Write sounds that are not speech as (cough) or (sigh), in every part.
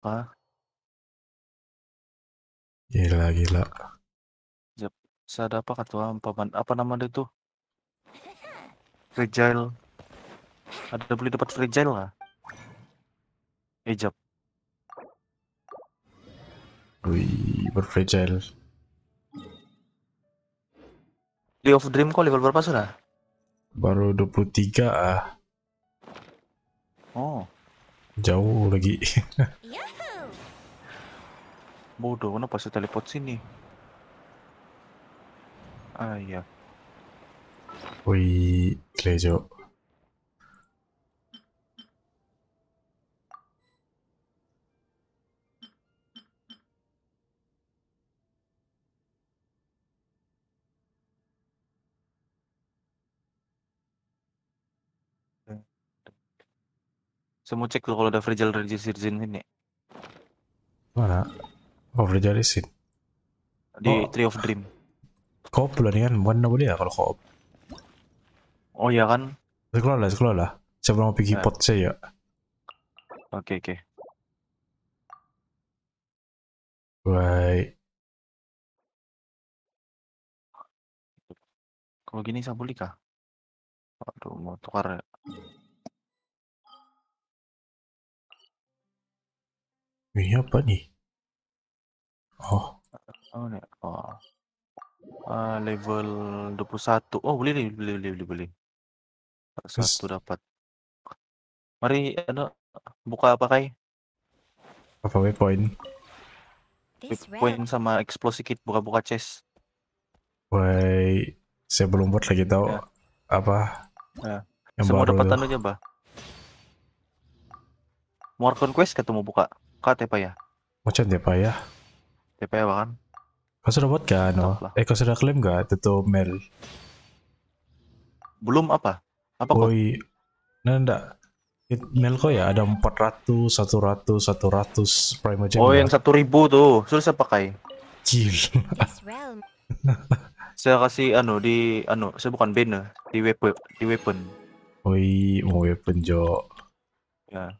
apa Gila gila. yep. Saya apa ketua paman apa nama dia tuh? Fragile. Ada beli dapat fragile lah. Ejap. Eh, Wih, berfragile. Day of Dream kok level berapa sudah? Baru 23 ah. Oh. jauh lagi (laughs) bodoh kenapa saya teleport sini ayah ah, wuih klejok Saya mau cek dulu kalau ada Fragile Resistance ini. Mana? Oh, Fragile Resin. Di oh. Tree of Dream. Koop pula nih kan, bukan boleh dia kalau koop. Oh iya kan? Sekolah lah, sekolah lah. Saya belum pergi nah. pot saya ya. Oke, okay, oke. Okay. Baik. Kalau gini saya kah? Aduh, mau tukar ya. Ini apa nih? Oh. Oh, oh. Eh, oh nih. Oh. Uh, level 21. Oh, boleh, boleh, boleh, boleh, boleh. Satu dapat. Mari, ano, buka apa, Kai? Apa waypoint? point sama explosive kit, buka-buka chest. Wai, saya belum buat lagi tahu ya. apa. Ya. Yang Semua dapat anunya, Bah. More conquest ketemu buka. Kak Tepa ya? macam ya, Tepa ya? Tepa ya kan? Kau sudah buat kan? No? Eh kau sudah klaim gak tutup Mel? Belum apa? Apa kok? Oi, nah, enggak. It, Mel kok ya ada 400, 100, 100 prime aja. Oh yang satu ribu tuh, sudah saya pakai. Cil. (laughs) saya kasih anu di anu, saya bukan banner, di weapon, di weapon. Oi, mau weapon Jo. Ya.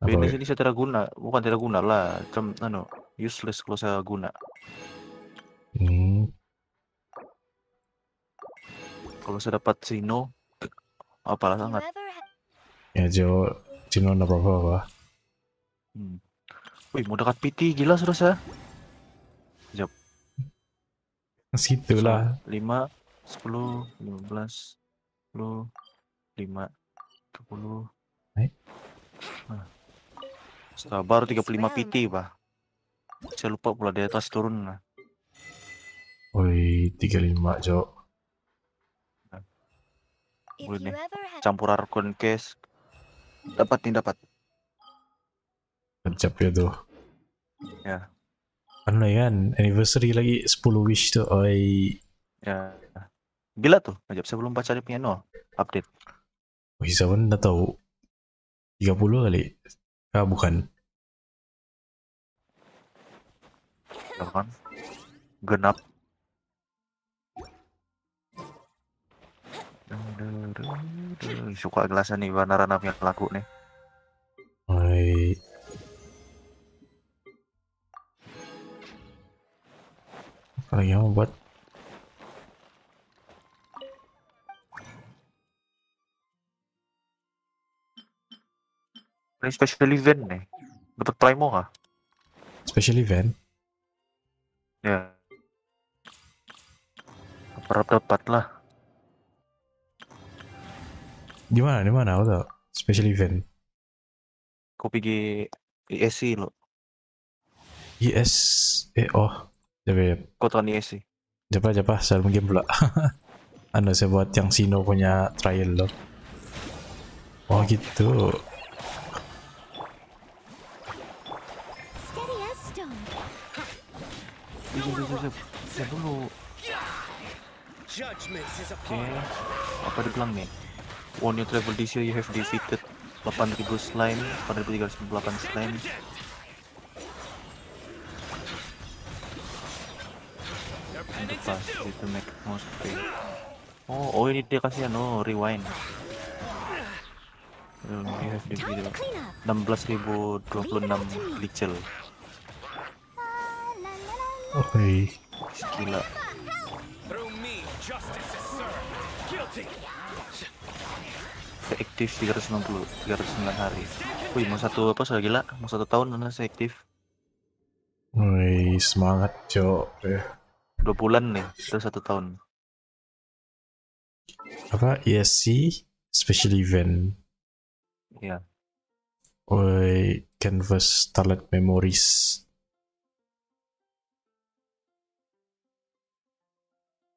Benis ini saya tidak guna, bukan tidak guna lah, cem, anu, useless kalau saya guna. Hmm. Kalau saya dapat Sino, apalah sangat. Ya Jo, Sino ada apa-apa. Hmm. Wih, mau dekat PT, gila sudah saya. Masih Situ lah. 5, 10, 15, 10, 5, 10. Baik. Setelah baru 35 PT, bah. Saya lupa pula di atas turun Woi, Oi, 35, Jok. Boleh nih. Campur arkon case. Dapat nih, dapat. Kecap ya tuh. Ya. Anu ya, anniversary lagi 10 wish tuh, oi. Ya. Bila tuh? Ajab, saya belum baca dia punya no update. Wih, saya pun tahu. 30 kali. Ah, bukan. Jangan. Genap. Suka gelasan nih warna yang laku nih. Hai. Kalau yang buat Play special event nih. Dapat Primo kah? Special event? Ya. Apa dapat lah. Di mana? Di mana? Udah. Special event. Kopi G e ISC lo. ES? eh oh. jadi. ya. Kota ISC. Japa japa sel mungkin pula. (laughs) anu saya buat yang Sino punya trial lo. Oh gitu. bisa dulu oke okay. apa bilang nih When you travel this year, you have defeated 8000 slime, 8398 slime. The past to make most pay. Oh, oh ini dia kasih ya, anu, no, rewind. Um, you have defeated 16026 glitchel. Oke. Okay. Gila. Seaktif aktif 360, 309 hari. Wih, mau satu apa saya gila? Mau satu tahun mana saya Wih, semangat, Cok. Dua bulan nih, terus satu tahun. Apa? ESC Special Event. Iya. Yeah. Woi, Canvas Starlight Memories.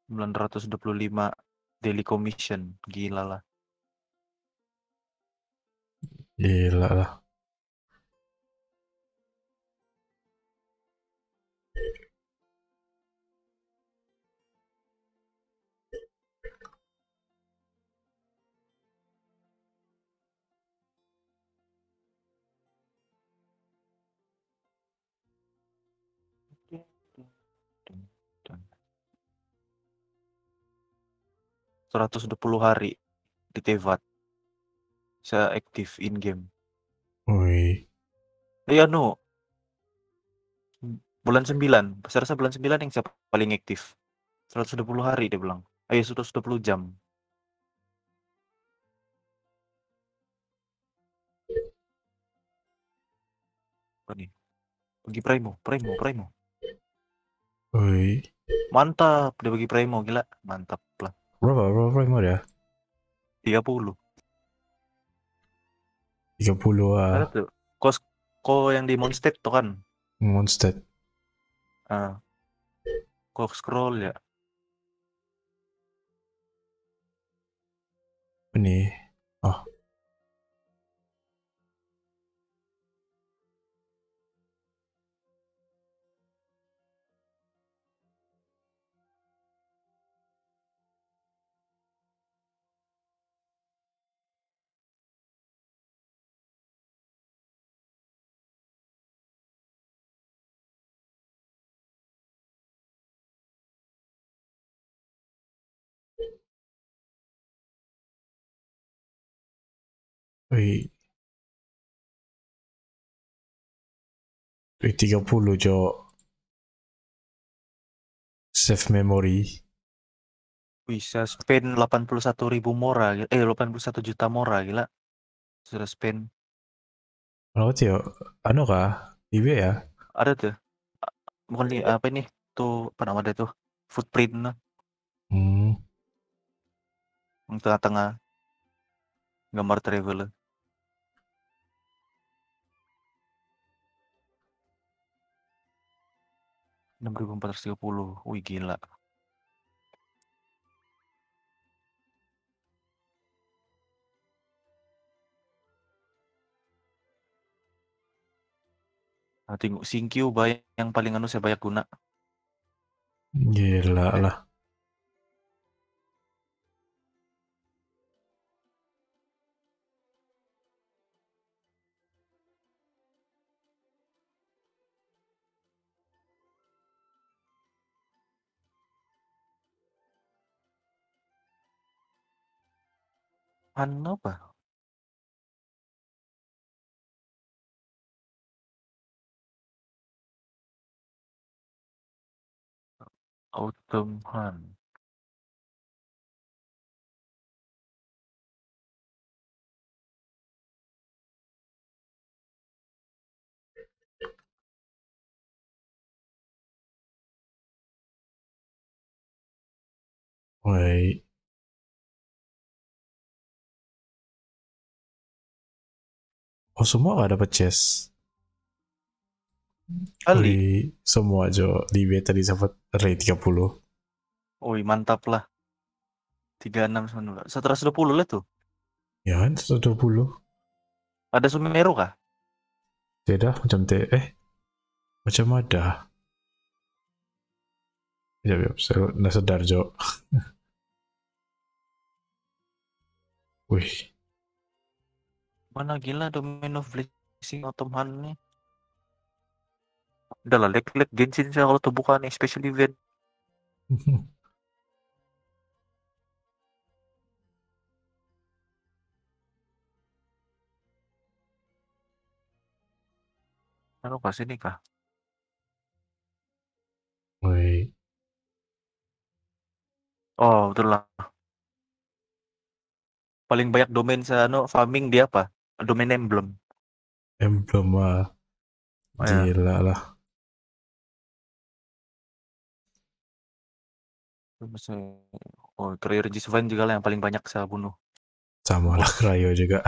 925 daily commission gila lah gila lah 120 hari di Tevat. Saya aktif in game. Wih. Iya eh, anu. no. Bulan 9, saya rasa bulan 9 yang saya paling aktif. 120 hari dia bilang. Ayo sudah 120 jam. Ini, Bagi Primo, Primo, Primo. Oi. Mantap, dia bagi Primo gila. Mantap lah. Berapa berapa frame ada? 30. 30 ah. Ada tuh. Kos ko yang di Mondstadt tuh kan. Mondstadt. Ah. Kok scroll ya? Ini. Oh. Wih. Wih 30 cok. Save memory. Bisa spend 81 ribu mora, gila. eh 81 juta mora gila. Sudah spend. Kalau ya, anu kah? IB ya? Ada tuh. Bukan nih, apa ini? Tuh, apa nama dia tuh? Footprint. Hmm. Tengah-tengah. Gambar traveler. 6.430. Wih gila. Nah, tengok Singkyu banyak yang paling anu saya banyak guna. Gila lah. Ăn nóc à? Âu Tâm Hoàn Vậy Oh semua gak dapat chest. Kali. semua Jo di beta tadi dapat rate 30. Woi mantap lah. 36 120 lah tuh. Ya kan 120. Ada Sumeru kah? Tidak, macam te eh macam ada. Ya, ya, seru, nah sedar Jo. (laughs) Wih, Mana gila Domain of Blessing Ottoman nih. Udah lah, lek-lek Genshin saya kalau tuh bukan especially event. Aku (laughs) kasih nikah kah? Woi. Oh, betul lah. Paling banyak domain sana farming di apa? domain emblem emblem wah oh, ya. gila ya. lah oh Krayo Jisuvan juga lah yang paling banyak saya bunuh sama lah Krayo (laughs) juga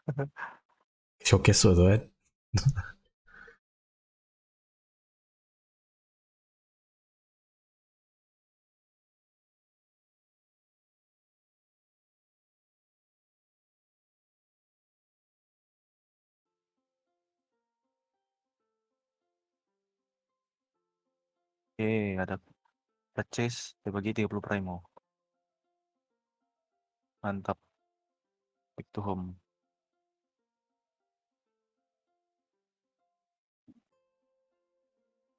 (laughs) showcase tuh kan Oke, ada purchase dibagi 30 primo. Mantap. Back to home.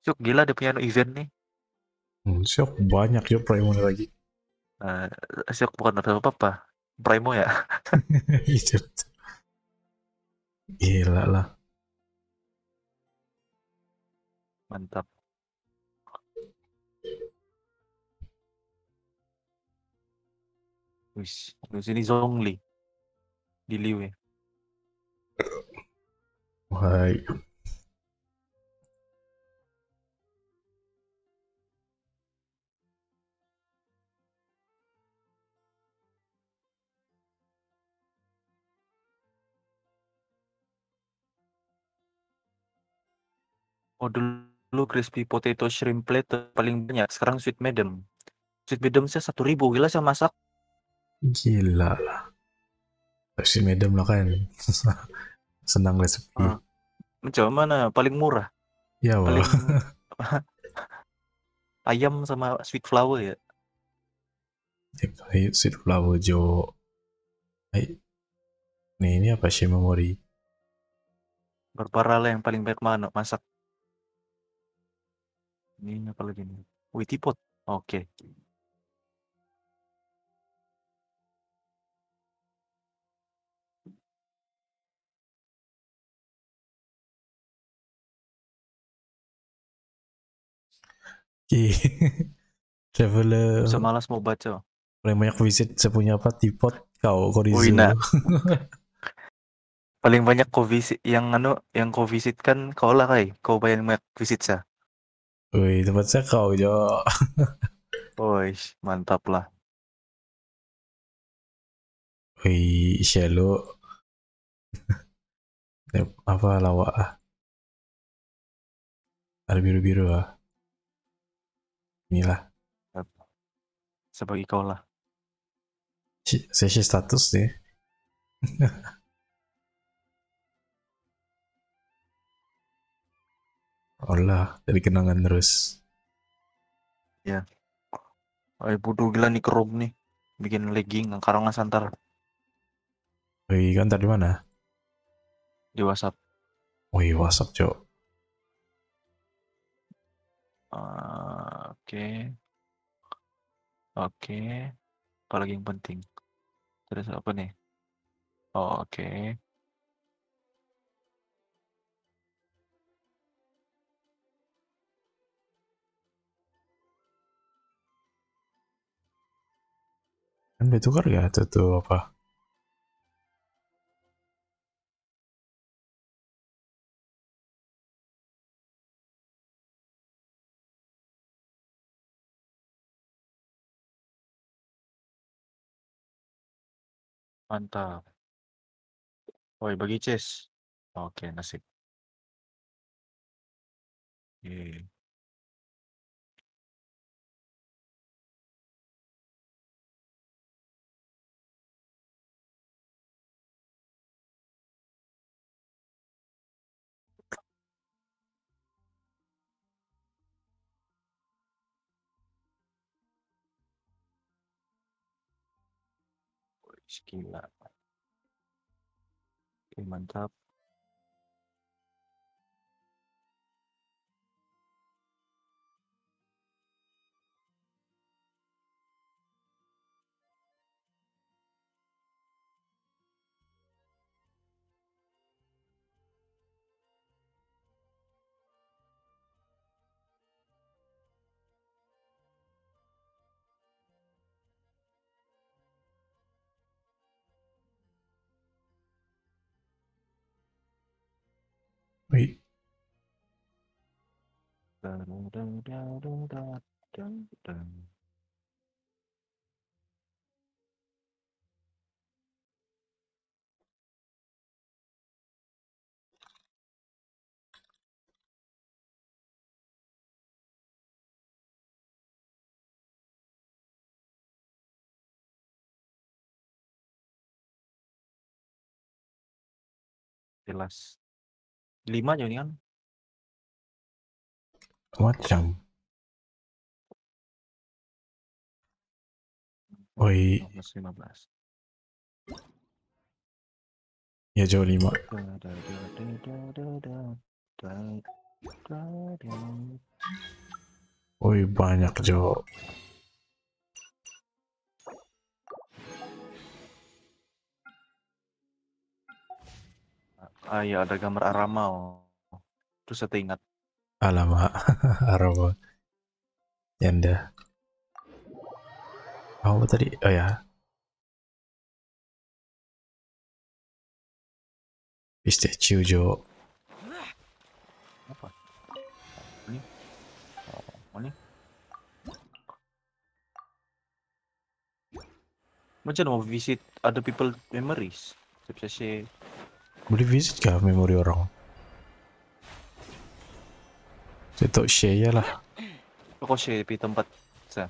Cuk, gila ada piano event nih. Hmm, Syuk, banyak ya primo lagi. Uh, bukan ada apa-apa. Primo ya. (laughs) Iya, gila lah. Mantap. Wis, di sini zongli, Di Liu ya. Wahai. Oh dulu crispy potato shrimp plate paling banyak. Sekarang sweet madam. Sweet madam saya satu ribu. Gila saya masak gila lah si medium lah kan (laughs) senang resepi uh, ah. mencoba mana paling murah ya paling (laughs) ayam sama sweet flower ya sweet flower jo Ay. nih ini apa sih memori Barbara lah yang paling baik mana masak ini apa lagi nih tipot, oke okay. (laughs) Traveler. Bisa malas mau baca. Paling banyak visit saya punya apa? Tipot kau Korizu. (laughs) paling banyak kau visit yang anu yang kau visit kan kau lah kai. Kau paling banyak visit sa. Woi tempat saya kau jo. Woi, (laughs) mantap lah. Woi Shelo. apa lawa ah? biru-biru ah inilah sebagai sebagai lah sesi status sih, Allah (laughs) dari kenangan terus ya Ay, bodoh gila nih kerum nih bikin legging karangan santar oi kan tadi mana? Di WhatsApp. oi WhatsApp, Cok. Oke. Oke. Okay. lagi yang penting. Terus apa nih? Oh, Oke. Okay. kan tukar ya tutup apa Mantap. Woi, bagi Chess, Oke, nasib. Yeah. Iya. Gila. Oke, mantap. Wait. jelas 5 kan Macam. Oi. 15. Ya jauh 5. Oi banyak jauh. Ah iya ada gambar Aramau. Terus saya ingat. Alamak, (laughs) Aramau. Yanda. Oh tadi, oh ya. Pistachio Jo. Apa? Ini? Oh, ini? Macam mau visit other people memories. Saya bisa boleh visit ke memori orang? tak share lah. aku share di tempat saya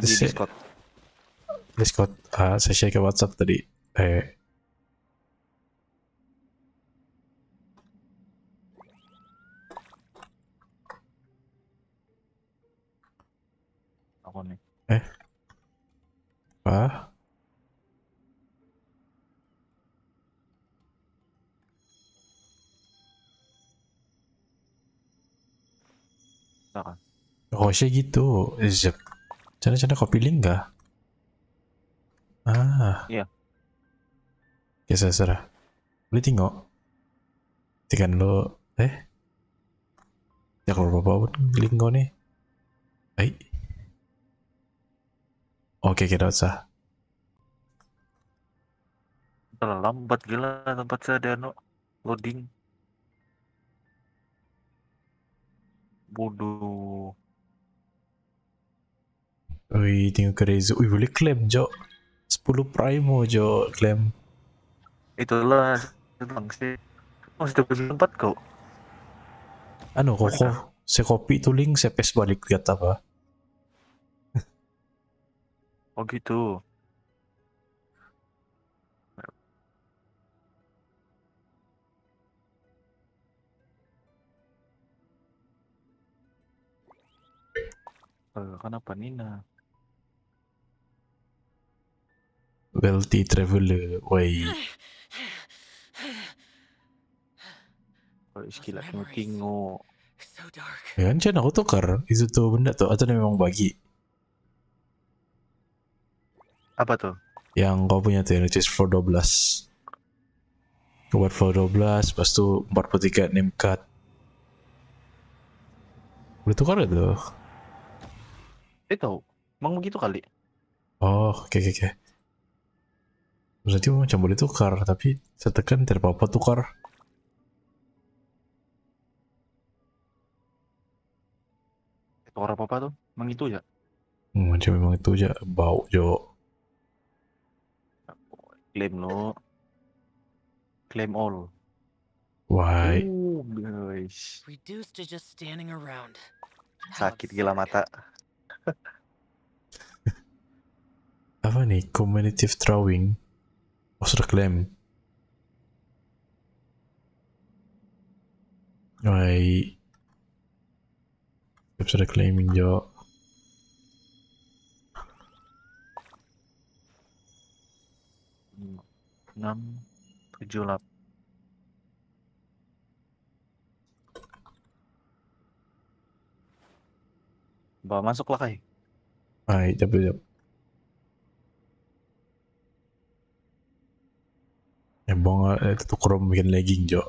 Di Discord. Discord. Ah, saya share ke WhatsApp tadi. Eh, ako eh. eh? Ah? Oh Roche gitu. Zip. Cana-cana copy link gak? Ah. Iya. Ya saya serah. Lu tinggal. Tekan lo. Eh? Ya kalau pun link kau nih. Hai. Oke, kita usah. Terlambat gila tempat saya ada no loading. Bodoh. Ui, tengok Reza. Ui, boleh claim, Jok. 10 primo, Jok, claim. Itulah, bang, masih Oh, sudah tempat kok. Anu, kok, Saya copy itu link, saya paste balik, lihat apa. oh gitu. Travel kenapa Nina wealthy traveler woi. kalau sekilas mau tengok Ya kan macam aku tukar Itu tu benda tu Atau dia memang bagi Apa tu? Yang kau punya tu Yang just for 12 Buat for 12 Lepas tu 43 name card Boleh tukar ke tu? Saya tahu. Emang begitu kali? Oh, oke okay, oke okay, oke. Okay. Berarti macam boleh tukar, tapi saya tekan tidak apa-apa tukar. Tukar apa-apa tuh? Emang itu ya? Hmm, macam memang itu aja bau jo. Claim lo. Claim all. Why? Ooh, guys. Reduced to just standing around. Sakit gila mata apa nih cumulative drawing of oh, claim Wai Keeps reclaiming jo enam tujuh delapan bawa masuk lah Kai. Hai, jap jap. bonga itu tuh Chrome bikin lagging, Jo.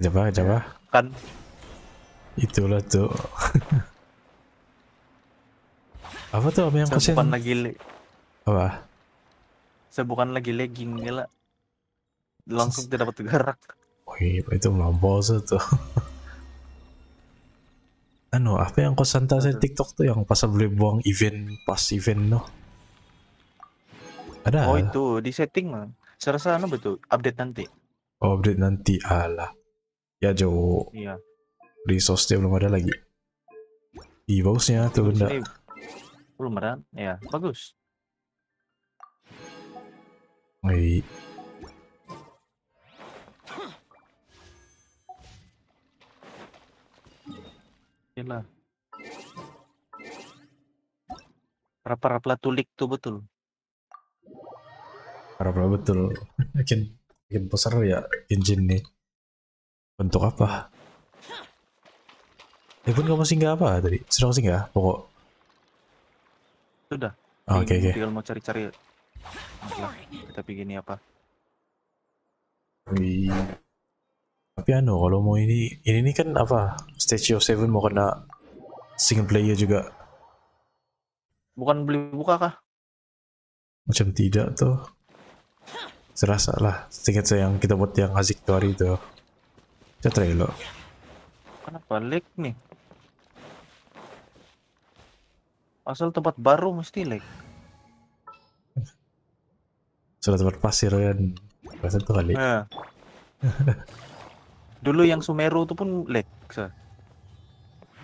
coba, (laughs) coba. Iya, kan itulah tuh. (laughs) apa tuh apa yang Saya bukan lagi apa? Saya bukan lagi lagging, gila. Langsung tidak dapat gerak. Wih, itu melampau tuh. (laughs) ano apa yang konsentrasi TikTok tuh yang pas boleh buang event pas event noh ada oh itu di setting mah saya rasa anu betul update nanti oh update nanti alah ya jauh iya resource dia belum ada lagi Ih, bagusnya tuh benda belum ada ya bagus Wih. Gila. rapa rapla tulik tuh betul. Rapa-rapa betul. (laughs) Bikin bikin besar ya engine nih. Bentuk apa? Eh pun kamu singgah apa tadi? Sedang singgah pokok. Sudah. Ah, oke oke. Okay, okay. Tinggal mau cari-cari. Kita bikin apa? Wih. Tapi anu kalau mau ini ini, ini kan apa? Stage of Seven mau kena single player juga. Bukan beli buka kah? Macam tidak tuh. Serasa lah. Singkat saya yang kita buat yang asik tuh hari itu. Kita try lo. Kenapa leg nih? Asal tempat baru mesti leg. Sudah tempat pasir kan. Pasir tuh kali. Eh. (laughs) Dulu yang Sumeru itu pun lag, so.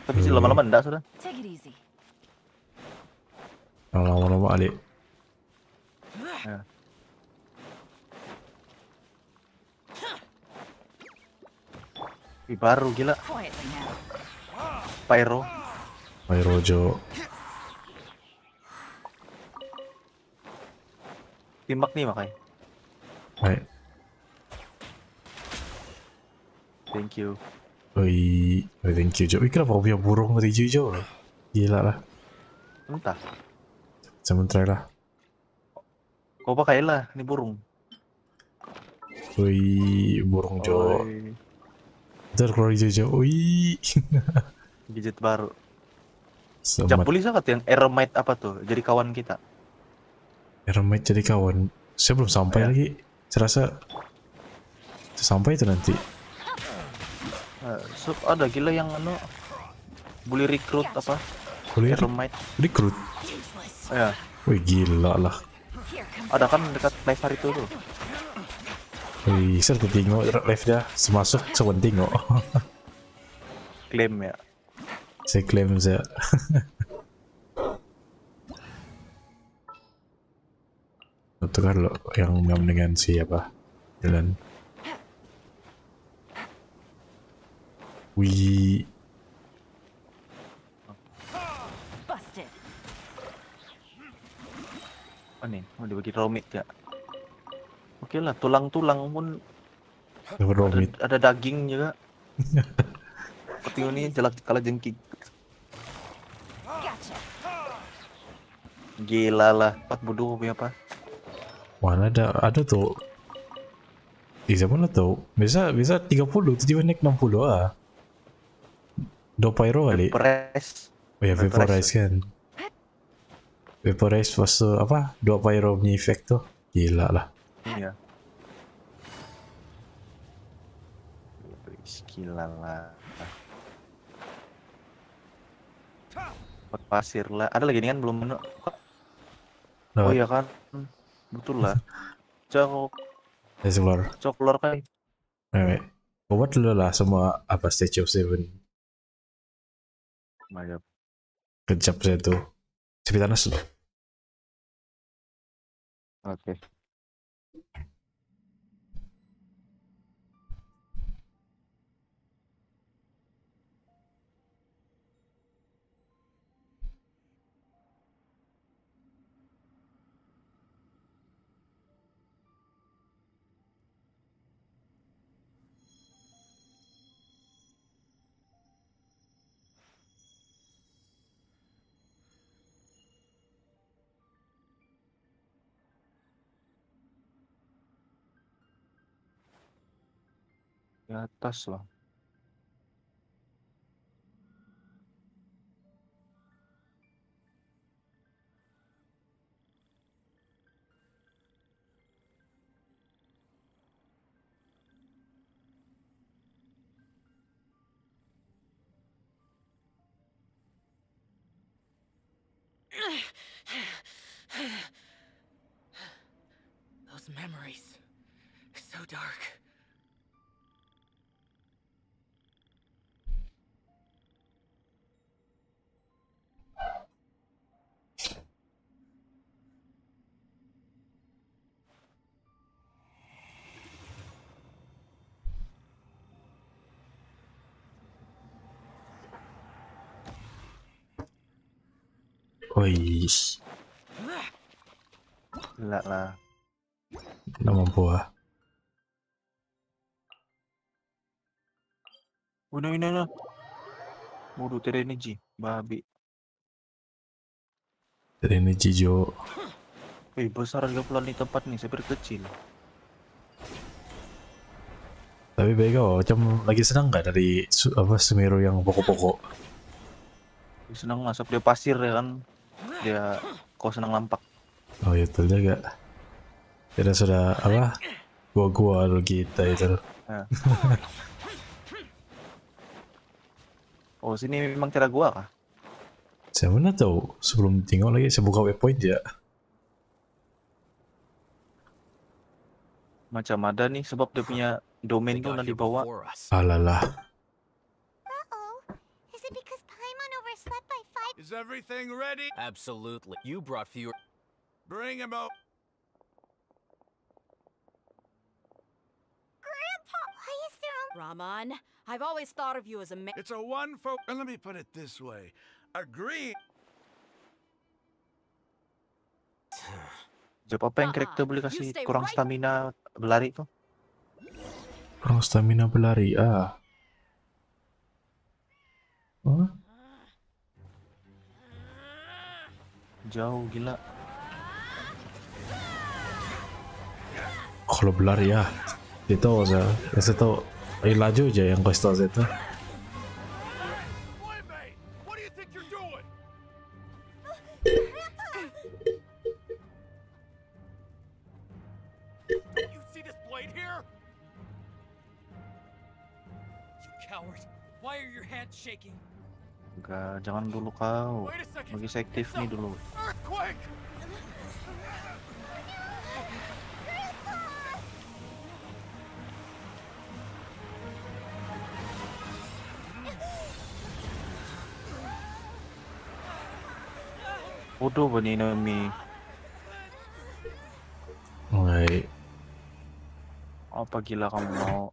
Tapi sih hmm. lama-lama enggak sudah. Lama-lama adik. Ya. Ih, baru gila. Pyro. Pyro Jo. Timbak nih makanya. Baik. Thank you. Oi, oh, thank you. Jadi Kenapa punya burung dari hijau Gila lah. Entah. Jangan try lah. Kau pakai lah, ini burung. oi burung Jo. Ntar keluar hijau Jo. Oi. (laughs) Gadget baru. Jam polisi apa yang Eremite apa tuh? Jadi kawan kita. Eremite jadi kawan. Saya belum sampai Ayah. lagi. Saya rasa sampai itu nanti. Eh, ada gila yang anu bully rekrut apa? Bully rekrut. Oh, ya. Wih gila lah. Ada kan dekat live itu tuh. Wih, saya tuh tengok live dah. Semasuk cuman tengok. klaim (laughs) ya. Saya klaim saya. itu kan lo yang dengan siapa? Jalan. Oui. Apa nih? Mau dibagi romit ya? Oke lah, tulang-tulang pun romit. Ada, ada daging juga. (laughs) Petinju ini jelek kalah jengking. Gila lah, bodoh punya apa? Mana ada ada tuh. Bisa mana tuh? Bisa bisa 30, tiba-tiba naik 60 ah. Dopairo kali. Vaporize. Oh ya Vaporize kan. Vaporize pas the, uh, apa? Dopairo punya efek tuh. Gila lah. Iya. Gila lah. Pot pasir lah. Ada lagi ini kan belum menu. Oh iya kan. Betul lah. Cok. Explore. Cok keluar kan. Obat dulu lah semua apa Stage of Seven Mayap. Kejap saya tuh. asli. Oke. Okay. atas loh Wih. Oh, Gila lah. Nama buah. Una una una. Muru tereneji, babi. Tereneji Jo. Wih, besar juga pulau di tempat nih, saya kecil. Tapi kok, macam lagi senang nggak dari apa Sumeru yang pokok-pokok? Senang ngasap dia pasir ya kan, dia kau senang lampak oh itu juga kita sudah apa gua gua kita itu ya. (laughs) oh sini memang cara gua kah saya mana tahu sebelum tinggal lagi saya buka waypoint ya macam ada nih sebab dia punya domain tuh nanti bawa alalah everything ready? Absolutely. You brought fewer... Bring him out. Grandpa, why Raman, I've always thought of you as a man. It's a one for. And Let me put it this way. Agree. Job apa yang kira kita beli kasih kurang stamina berlari itu? Kurang stamina berlari, ah. Huh? jauh gila kalau belar ya itu ya itu itu aja yang kau itu jangan dulu kau bagi saya aktif nih dulu Bodoh bani Nami. Apa gila kamu mau?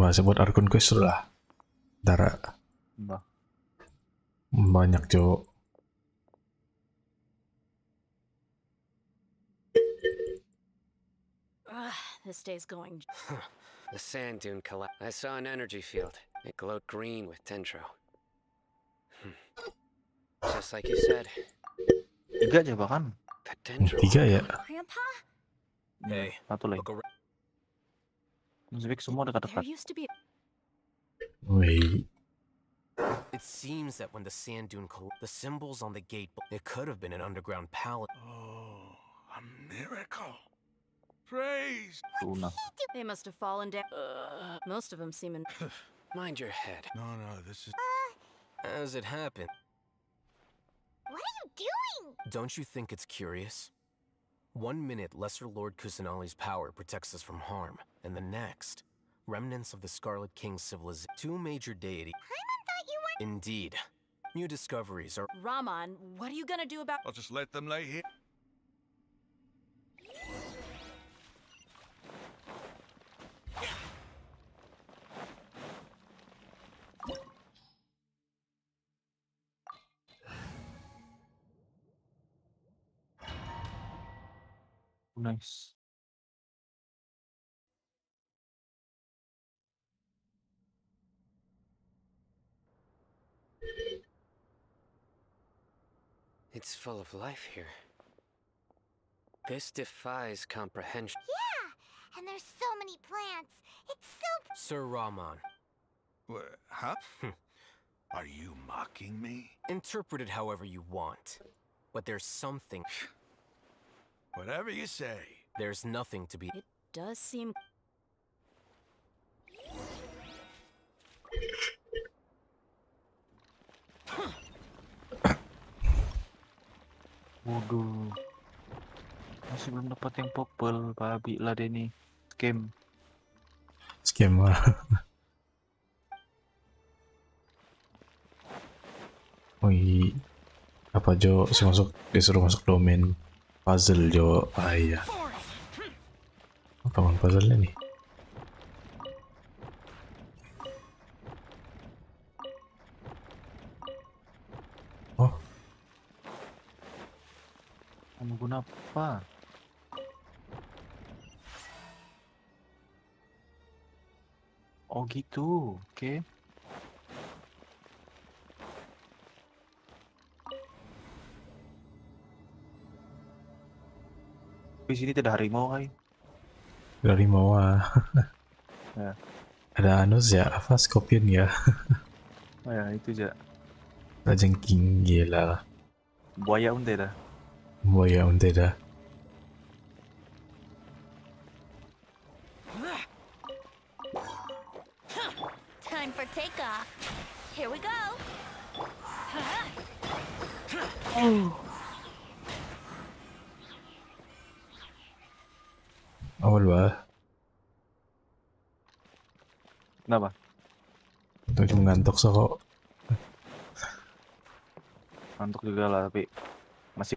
gua sebut Arkun Quest lah. Dara. Mbak. Banyak cowok. Ah, this day's going. the sand dune collapsed. I saw an energy field. It glowed green with dendro. Hmm. Just like you said. Tiga aja bahkan. Tiga ya. Grandpa? Hey, satu lagi. Müzik semua dekat be. It seems that when the sand dune the symbols on the gate, it could have been an underground palace. Oh, a miracle. Praise. Luna. (laughs) They must have fallen down. Uh, most of them seem in. (laughs) Mind your head. No, no, this is. Uh, As it happened. What are you doing? Don't you think it's curious? One minute, Lesser Lord Kusanali's power protects us from harm, and the next, remnants of the Scarlet King's civilization. Two major deities. you were. Indeed. New discoveries are- Raman, what are you gonna do about- I'll just let them lay here. Nice It's full of life here. This defies comprehension. Yeah! And there's so many plants. It's so... Sir Rahman. huh? Hmm. Are you mocking me? Interpret it however you want. But there's something... (sighs) (laughs) Whatever you say. There's nothing to be... It does seem... Waduh. Masih belum dapat yang purple, babi lah deh ini. Scam. Scam lah. (laughs) Wih. Apa Jo si masuk disuruh masuk domain puzzle jo ayah apa iya. oh, man puzzle nih oh mengguna apa oh gitu oke okay. Tapi sini tidak harimau kali. Tidak harimau ah. (laughs) ya. Ada anus ya, apa skopin ya? oh ya itu ja. king gila. Buaya unta dah. Buaya unta dah. ngantuk so ngantuk juga lah tapi masih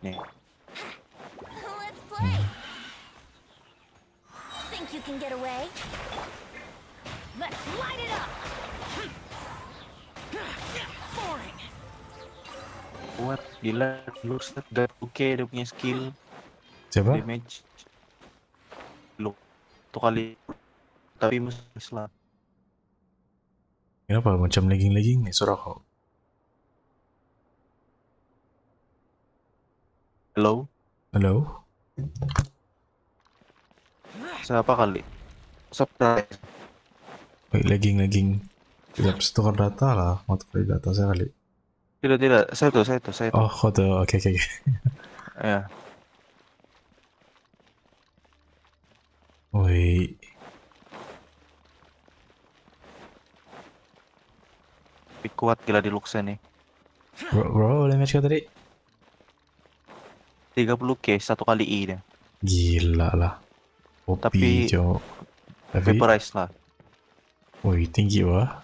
nih hmm. Kuat, gila, lu set, oke, okay, dia punya skill Siapa? Damage Lu, tuh kali Tapi muslah apa? Macam lagging-lagging nih suara kau. Hello? Hello? Siapa kali? Surprise. Wait, lagging-lagging. Tidak bisa tukar data lah. Mau tukar data saya kali. Tidak, tidak. Saya tuh, saya tuh, saya tuh. Oh, kau tuh. Oke, okay, oke. Okay. ya. yeah. Wait. Tapi kuat gila di Luxe nih. Bro, bro damage kau tadi? 30k satu kali I e dia. Gila lah. OP, tapi cowok. Tapi vaporize lah. Woi, tinggi wah.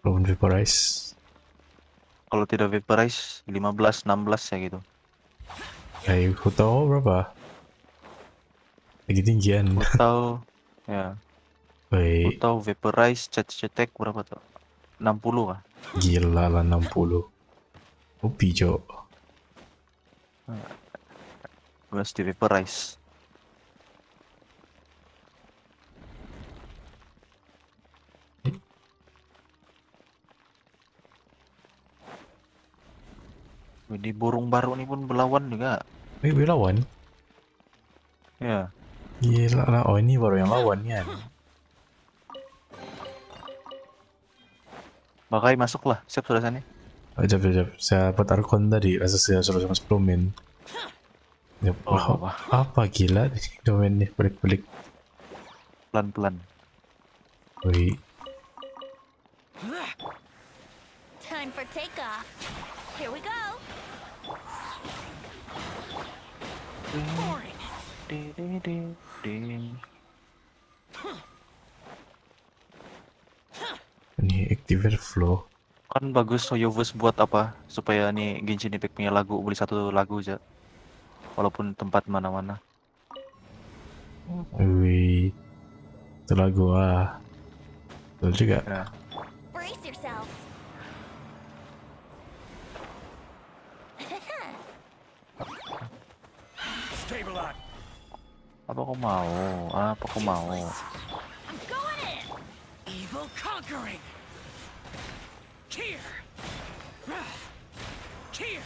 Belum vaporize. Kalau tidak vaporize 15 16 ya gitu. Eh, hey, tahu berapa? Lagi tinggian. Tahu. ya. aku Tahu vaporize cat cetek berapa tuh? 60 lah. Gila lah 60. Hobi, Jo. Gue harus di vaporize. Jadi burung baru ini pun berlawan juga. Eh, berlawan? Ya. Gila lah. Oh, ini baru yang lawan ya. Makanya masuklah, siap sudah oh, sana. Jap, jap, jap. Saya dapat arkon tadi, rasa saya suruh sama 10 min. Jap. Ya, oh, apa. apa gila di (laughs) domain domainnya balik-balik. Pelan-pelan. Wih. Time for take off. Here we go. Ding, ding, ding, ding. nih activate flow kan bagus Soyovus buat apa supaya nih Genshin Impact punya lagu beli satu lagu aja walaupun tempat mana-mana wih itu lagu ah betul juga ya. (laughs) apa kau mau apa kau mau Tear! Tear!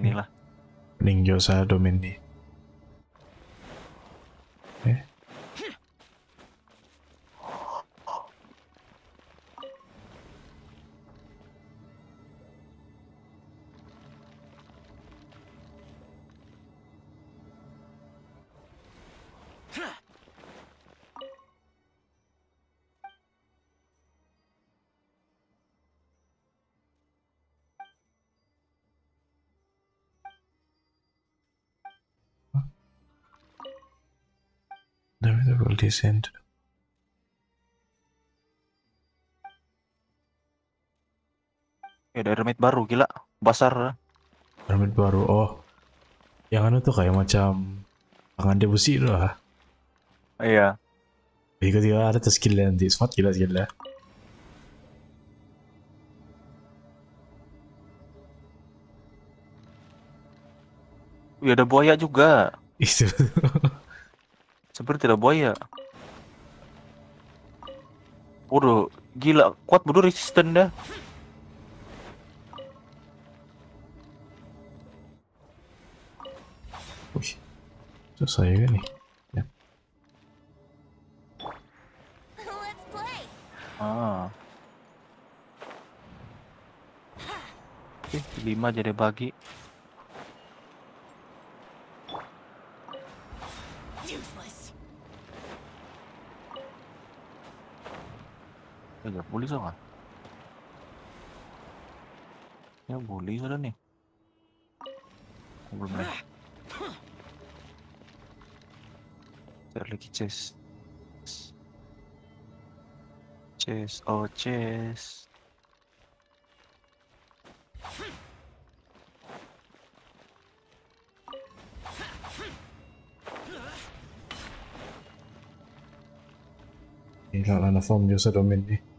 inilah. Ningyosa Domini. sind. Ya eh, ada remit baru gila, besar. Remit baru, oh. Yang anu tuh kayak macam tangan debusi lah. Iya. Ikut eh, ya ada tuh skill nanti, smart gila skill lah. Ya ada buaya juga. (laughs) Itu. Seperti ada buaya. Waduh, gila. Kuat bodoh resisten dah. Wih, selesai kan nih. Ya. Ah. Oke, lima jadi bagi. 이거 멀리서 boleh 멀리서 nih. 물만 Darle Terlebih chase, Chess, oh chess. kalau lah, form juga domain nih.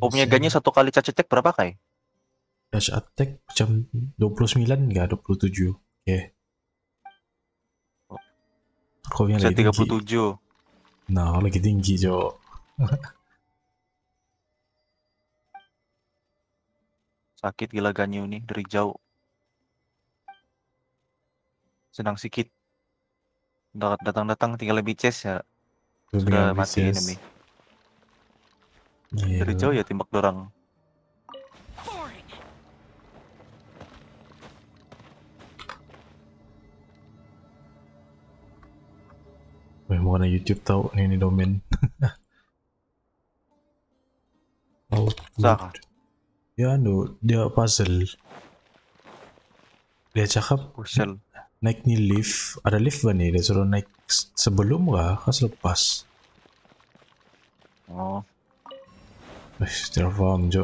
Omnya Omeganya satu kali charge attack berapa kai? Charge attack jam 29 enggak 27. Oke. Okay. Kau yang lagi 37. Tinggi. Nah, lagi tinggi, Jo. (laughs) Sakit gila Ganyu ini dari jauh. Senang sikit. Datang-datang tinggal lebih chest ya. Sudah mati enemy. Yeah. Dari jauh ya timbak dorang. Wah mau YouTube tahu nih ini domain. Outlook. (laughs) Ya anu, dia puzzle. Dia cakap puzzle. Naik nih lift, ada lift gak nih? Dia suruh naik sebelum gak? Kan selepas. Oh. Wih, styrofoam, Jo.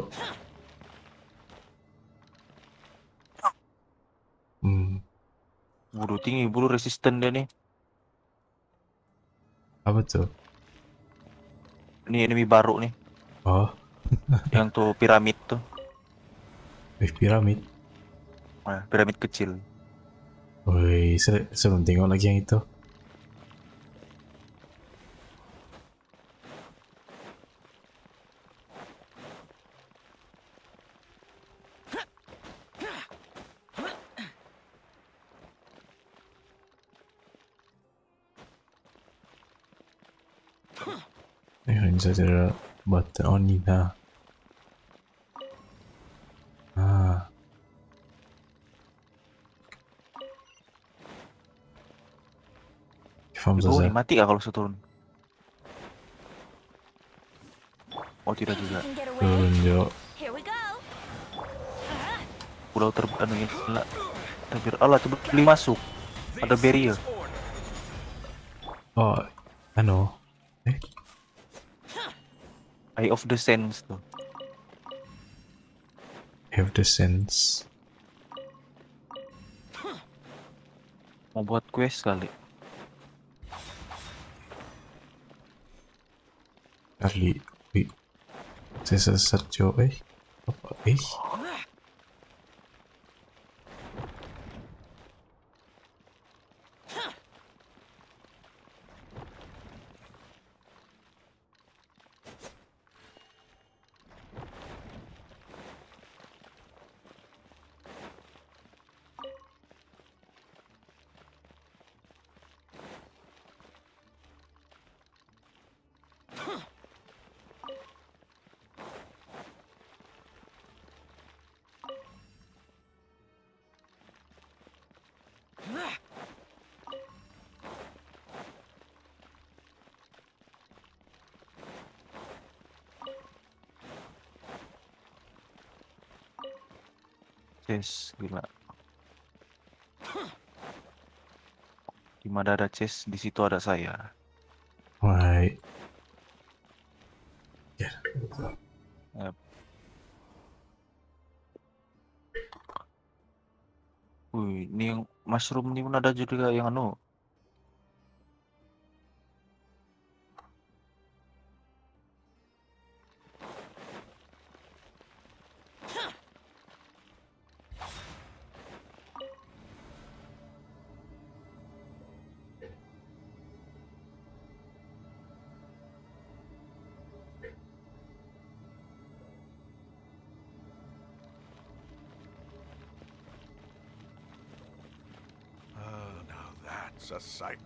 Hmm. Bulu tinggi, bulu resisten dia nih. Apa tuh? Ini enemy baru nih. Oh. (laughs) Yang tuh piramid tuh. Eh, piramid. Nah, piramid kecil. Wih, saya belum tengok lagi yang itu. etc but only the ah Farm oh, ini mati gak kalau turun Oh tidak juga. Turun yuk. Pulau terbuka anu ini terbir Allah coba beli masuk. Ada barrier. Oh, ano Eh, Eye of the Sense tuh. Eye of the Sense. Mau buat quest kali. Kali. Saya sesat jauh eh. Apa eh? chest gila mana ada chest di situ ada saya baik ya. Yep. Wih, ini yang mushroom ini pun ada juga yang anu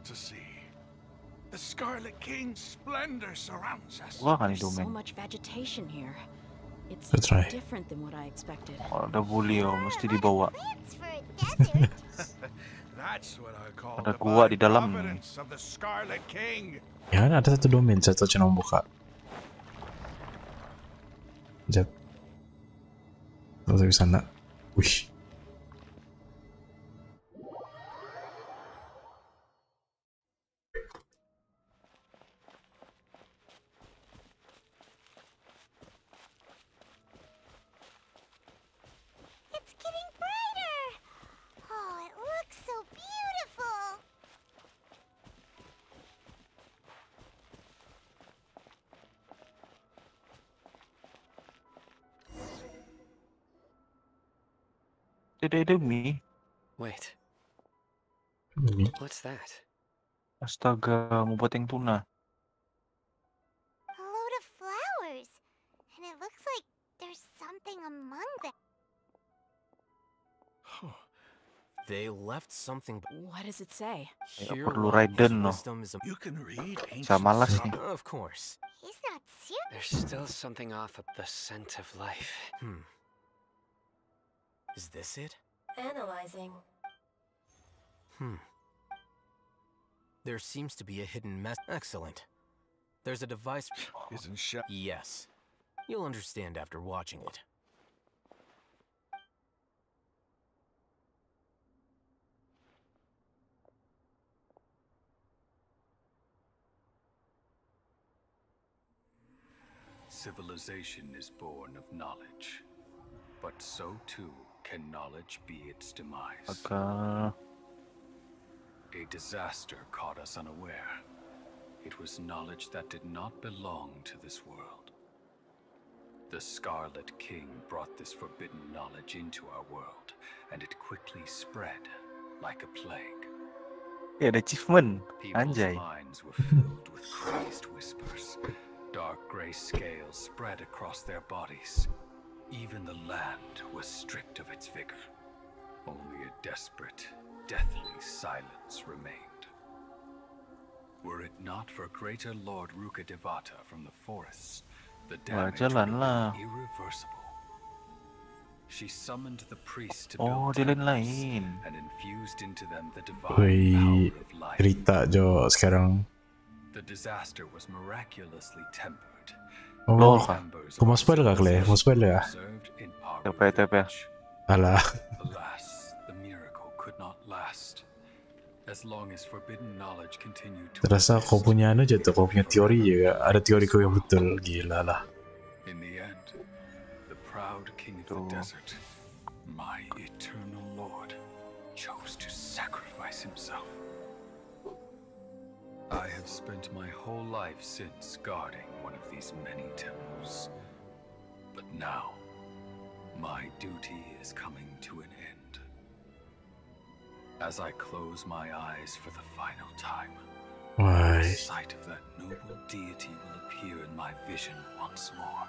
to see. The Scarlet King's splendor surrounds us. Kan There's so much vegetation here. It's different than what I expected. Ada bulio, oh, mesti dibawa. (laughs) (laughs) ada gua di dalam. Ya ada satu domain, saya tercium membuka. Jep. Tidak bisa nak. Wish. me. Wait. Me? What's that? Astaga, mau poteng tuna. A load of flowers. And it looks like there's something among them. They left something. What does it say? Here perlu Raiden You can read ancient Of course. He's not serious. There's still something off of the scent of life. Hmm. Is this it? Analyzing. Hmm. There seems to be a hidden mess. Excellent. There's a device. (sighs) Isn't shut. Yes. You'll understand after watching it. Civilization is born of knowledge, but so too can knowledge be its demise? Okay. A disaster caught us unaware. It was knowledge that did not belong to this world. The Scarlet King brought this forbidden knowledge into our world, and it quickly spread like a plague. Yeah, achievement. People's Anjay. minds were filled with crazed whispers. Dark gray scales spread across their bodies. Even the land was stripped of its vigor. Only a desperate, deathly silence remained. Were it not for greater Lord Ruka Devata from the forests, the damage would be irreversible. She summoned the priest to oh, build oh, dia lain and infused into them the divine power of life. The disaster was miraculously tempered. Oh, commence pas le anglais, commence pas le. Alah. Terasa kau punya anu jatuh, kau punya teori ya, ada teori kau yang betul, gila lah. desert My eternal Lord chose to sacrifice himself I have spent my whole life since guarding one of these many temples. But now, my duty is coming to an end. As I close my eyes for the final time, Why? the sight of that noble deity will appear in my vision once more.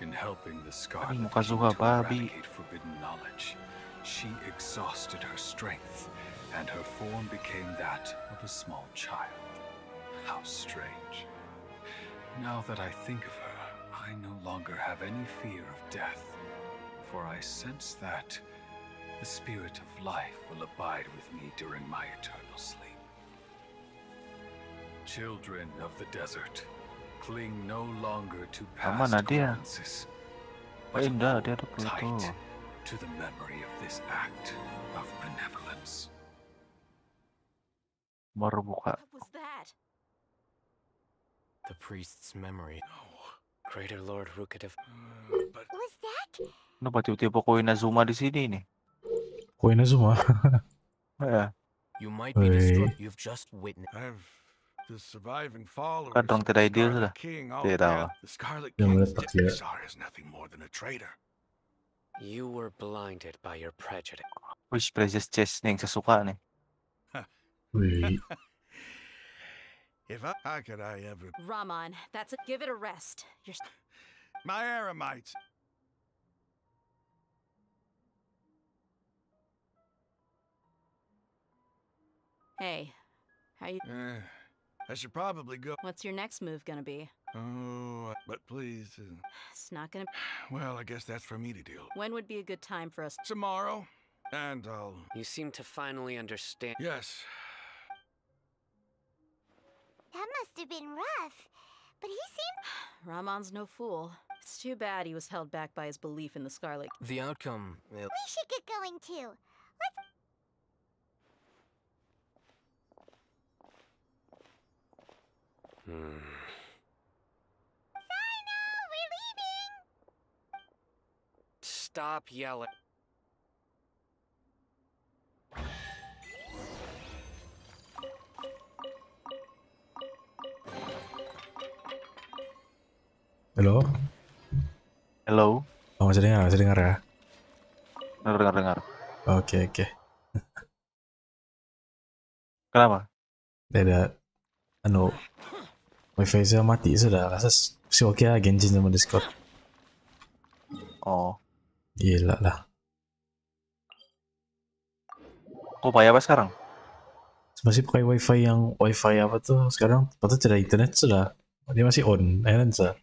In helping the Scarlet to eradicate forbidden knowledge, she exhausted her strength and her form became that of a small child. How strange. Now that I think of her, I no longer have any fear of death, for I sense that the spirit of life will abide with me during my eternal sleep. Children of the desert, cling no longer to past occurrences, but hold tight to the memory of this act of benevolence. What was that? The priest's memory. No. Greater Lord Rukadev. Mm, but... Was that? Ano ba tipo ko Inazuma di sini ini? Ko Inazuma. yeah. (laughs) You might be destroyed. You've just witnessed. I've the surviving followers. Kadang tidak ideal sudah. Tidak The Scarlet King is nothing more than a traitor. You were blinded by your prejudice. Which prejudice chest nih yang suka nih? (laughs) if I, how could I ever? Ramon, that's it. Give it a rest. You're. My aramites. Hey, how you? Uh, I should probably go. What's your next move gonna be? Oh, but please. Uh, it's not gonna. Well, I guess that's for me to deal. When would be a good time for us? Tomorrow, and I'll. You seem to finally understand. Yes, that must have been rough. But he seemed... (sighs) Rahman's no fool. It's too bad he was held back by his belief in the Scarlet... The outcome... Eh, we should get going, too. Let's... Hmm... Sino, we're leaving! Stop yelling. Halo? Halo? Oh, masih dengar, masih dengar ya? Dengar, dengar, dengar. Oke, okay, oke. Okay. Kenapa? Beda, Anu, wifi saya mati sudah. Rasa sih oke okay genjin sama Discord. Oh. Gila lah. Kok pakai apa sekarang? Masih pakai wifi yang wifi apa tuh sekarang? Patut tidak internet sudah. Dia masih on, Ellen sir.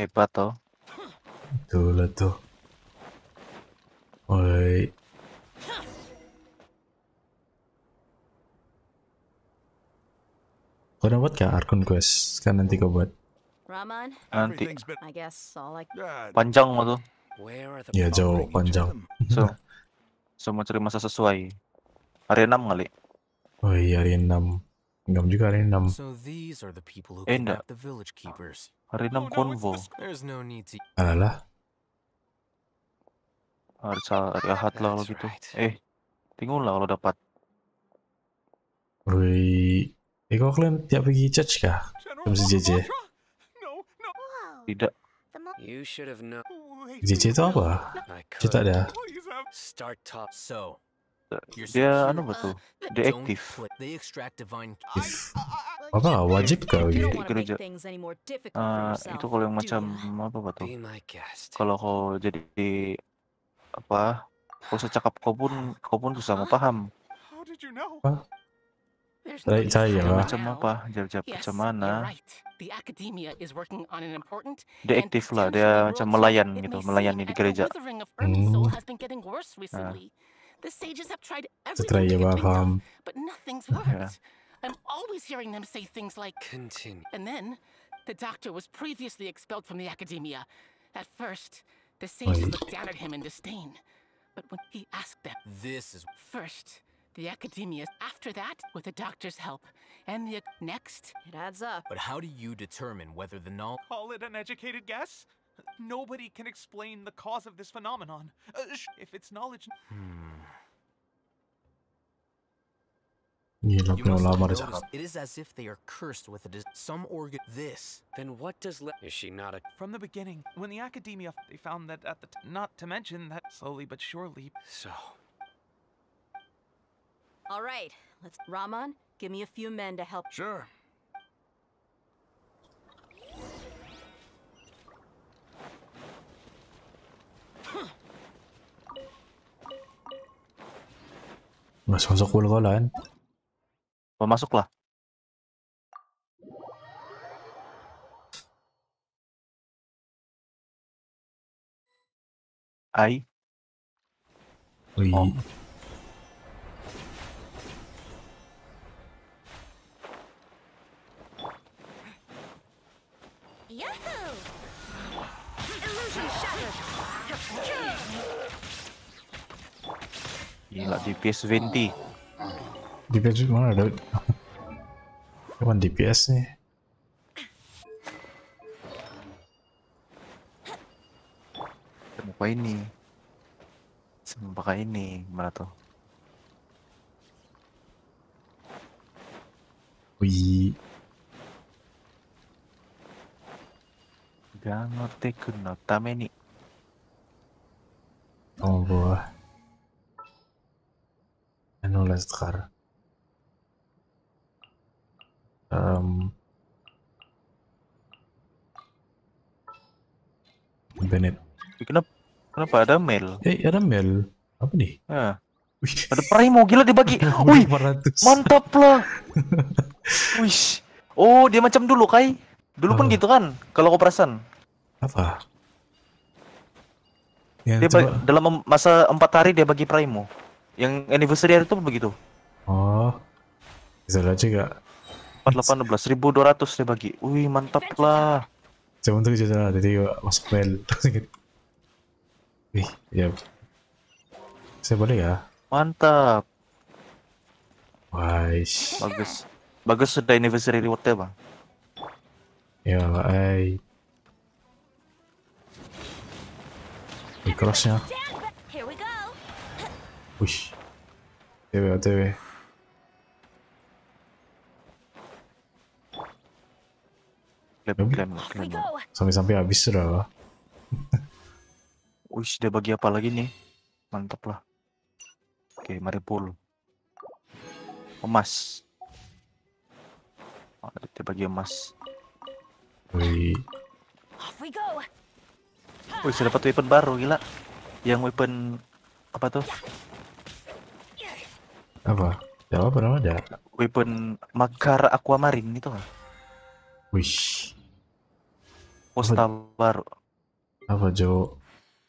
Hebat toh. Tuh lah tuh. Oi. Kau udah buat gak Arkun quest? Kan nanti kau buat. Nanti. Panjang waktu Ya jauh panjang. (laughs) So, semua so, cari masa sesuai. Hari 6 kali. Oh iya hari 6. Enam juga hari enam So these are the people who eh, The village keepers. Hari 6 konvo. Alalah. Harus hari Ahad lah kalau gitu. Eh, tinggal lah kalau dapat. Rui Eh, kok kalian tiap pagi church kah? Jam si JJ? Tidak. JJ itu apa? Cita dah dia anu betul (laughs) dia aktif apa wajib kau ya gereja uh, itu kalau yang macam ya. apa betul kalau kau jadi apa kau secakap kau pun kau pun susah mau paham apa? Baik saya lah. Macam apa? Jawab-jawab macam mana? Dia aktif lah, dia macam melayan gitu, melayani di gereja. Hmm. Nah. The sages have tried everything to get of, but nothing's worked. I'm always hearing them say things like continue. And then the doctor was previously expelled from the academia. At first, the sages looked down at him in disdain. But when he asked them, this is first the academia. After that, with the doctor's help, and the next, it adds up. But how do you determine whether the null? Call it an educated guess. Nobody can explain the cause of this phenomenon. Uh, if it's knowledge... Hmm. it is as if they are cursed with a some organ. This. Then what does le is she not a? From the beginning, when the academia, they found that at the not to mention that slowly but surely. So. All right, let's. Raman, give me a few men to help. Sure. Masasok wala ka lan. Pumasok lah. Ay. Uy. Oh. Gila DPS 20. DPS mana ada? (laughs) Cuman DPS nih. Apa ini? Sempaka ini, mana tuh? Wih. Gak ngerti kuno tameni. Oh, gua. أنه الأصغر Um, Bennett Kenapa, kenapa ada mail? Eh ada mail Apa nih? Ah. Ya. (laughs) Wih. Ada primo gila dibagi Wih mantap lah (laughs) Wih Oh dia macam dulu Kai Dulu oh. pun gitu kan Kalau kopersan Apa? Ya, dia coba... dalam masa empat hari dia bagi primo yang anniversary itu begitu. Oh. Zara juga. 418 1200 dia bagi. Wih, mantap lah. Cuma untuk lah jadi masuk bel. (laughs) Wih, ya. Saya boleh ya? Mantap. Wais. Bagus. Bagus sudah anniversary rewardnya, Bang. Ya, ay. Di crossnya. Uy. Te veo, te veo. Sampai-sampai habis sudah. Wih, dia bagi apa lagi nih? Mantap lah. Oke, mari pul. Emas. Oh, dia bagi emas. Wih. Wih, saya dapat weapon baru, gila. Yang weapon apa tuh? Apa? Jawa apa namanya ada? Weapon Makar Aquamarine itu kan? Wish. Posta apa? Jo?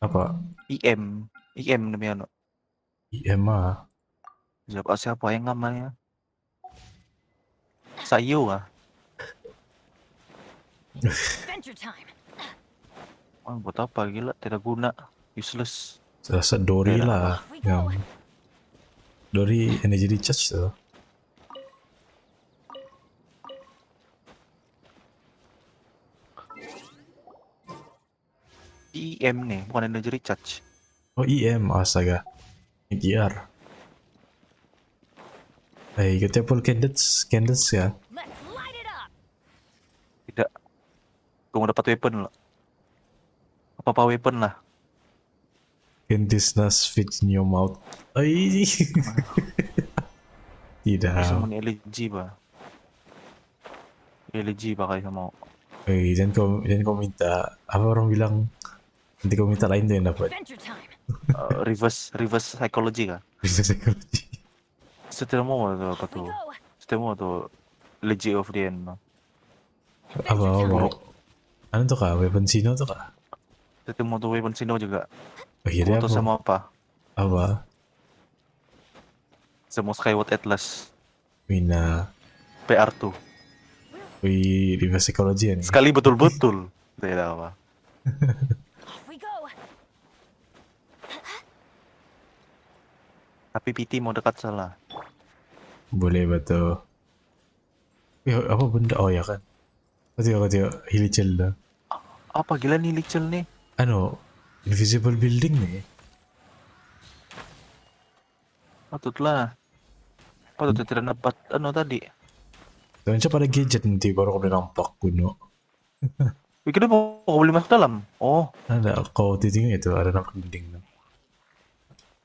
Apa? IM. IM namanya. IM ah. siapa siapa yang namanya? Sayu ah. Oh, buat apa gila? Tidak guna. Useless. Sedori lah. Yang Dori energy recharge tuh. IM nih, bukan energy recharge. Oh IM, astaga. Eh, Hey, kita pull candles, candles ya. Tidak. Gue mau dapat weapon loh. Apa-apa weapon lah. Can this nuts fit in your mouth? (laughs) Tidak. Gusto mo ni-LG ba? LG ba kayo mo? Okay, dyan ko, dyan ko minta. Apa orang bilang? Nanti ko minta lain dyan dapat. uh, (laughs) reverse, reverse psychology ka? Reverse psychology. Setelah mo ba ka to? Setelah mo to LG of the end no? Apa, apa? Ano to ka? Weapon Sino to ka? Setelah mo to Weapon Sino juga. Akhirnya Atau sama apa? Apa? Semua Skyward Atlas. Mina. PR2. Wih, di psikologi ya nih. Sekali betul-betul. Tidak apa. Tapi PT mau dekat salah. Boleh betul. Ya, apa benda? Oh ya kan. Kau tengok, kau tengok. Hilicil dah. Apa gila nih Hilicil nih? Anu, Invisible building nih. Patutlah. Patutnya tidak dapat anu tadi. Dan pada gadget nanti baru kau nampak kuno. Pikirnya (laughs) mau kau beli masuk dalam? Oh. Ada kau titiknya itu ada nampak building.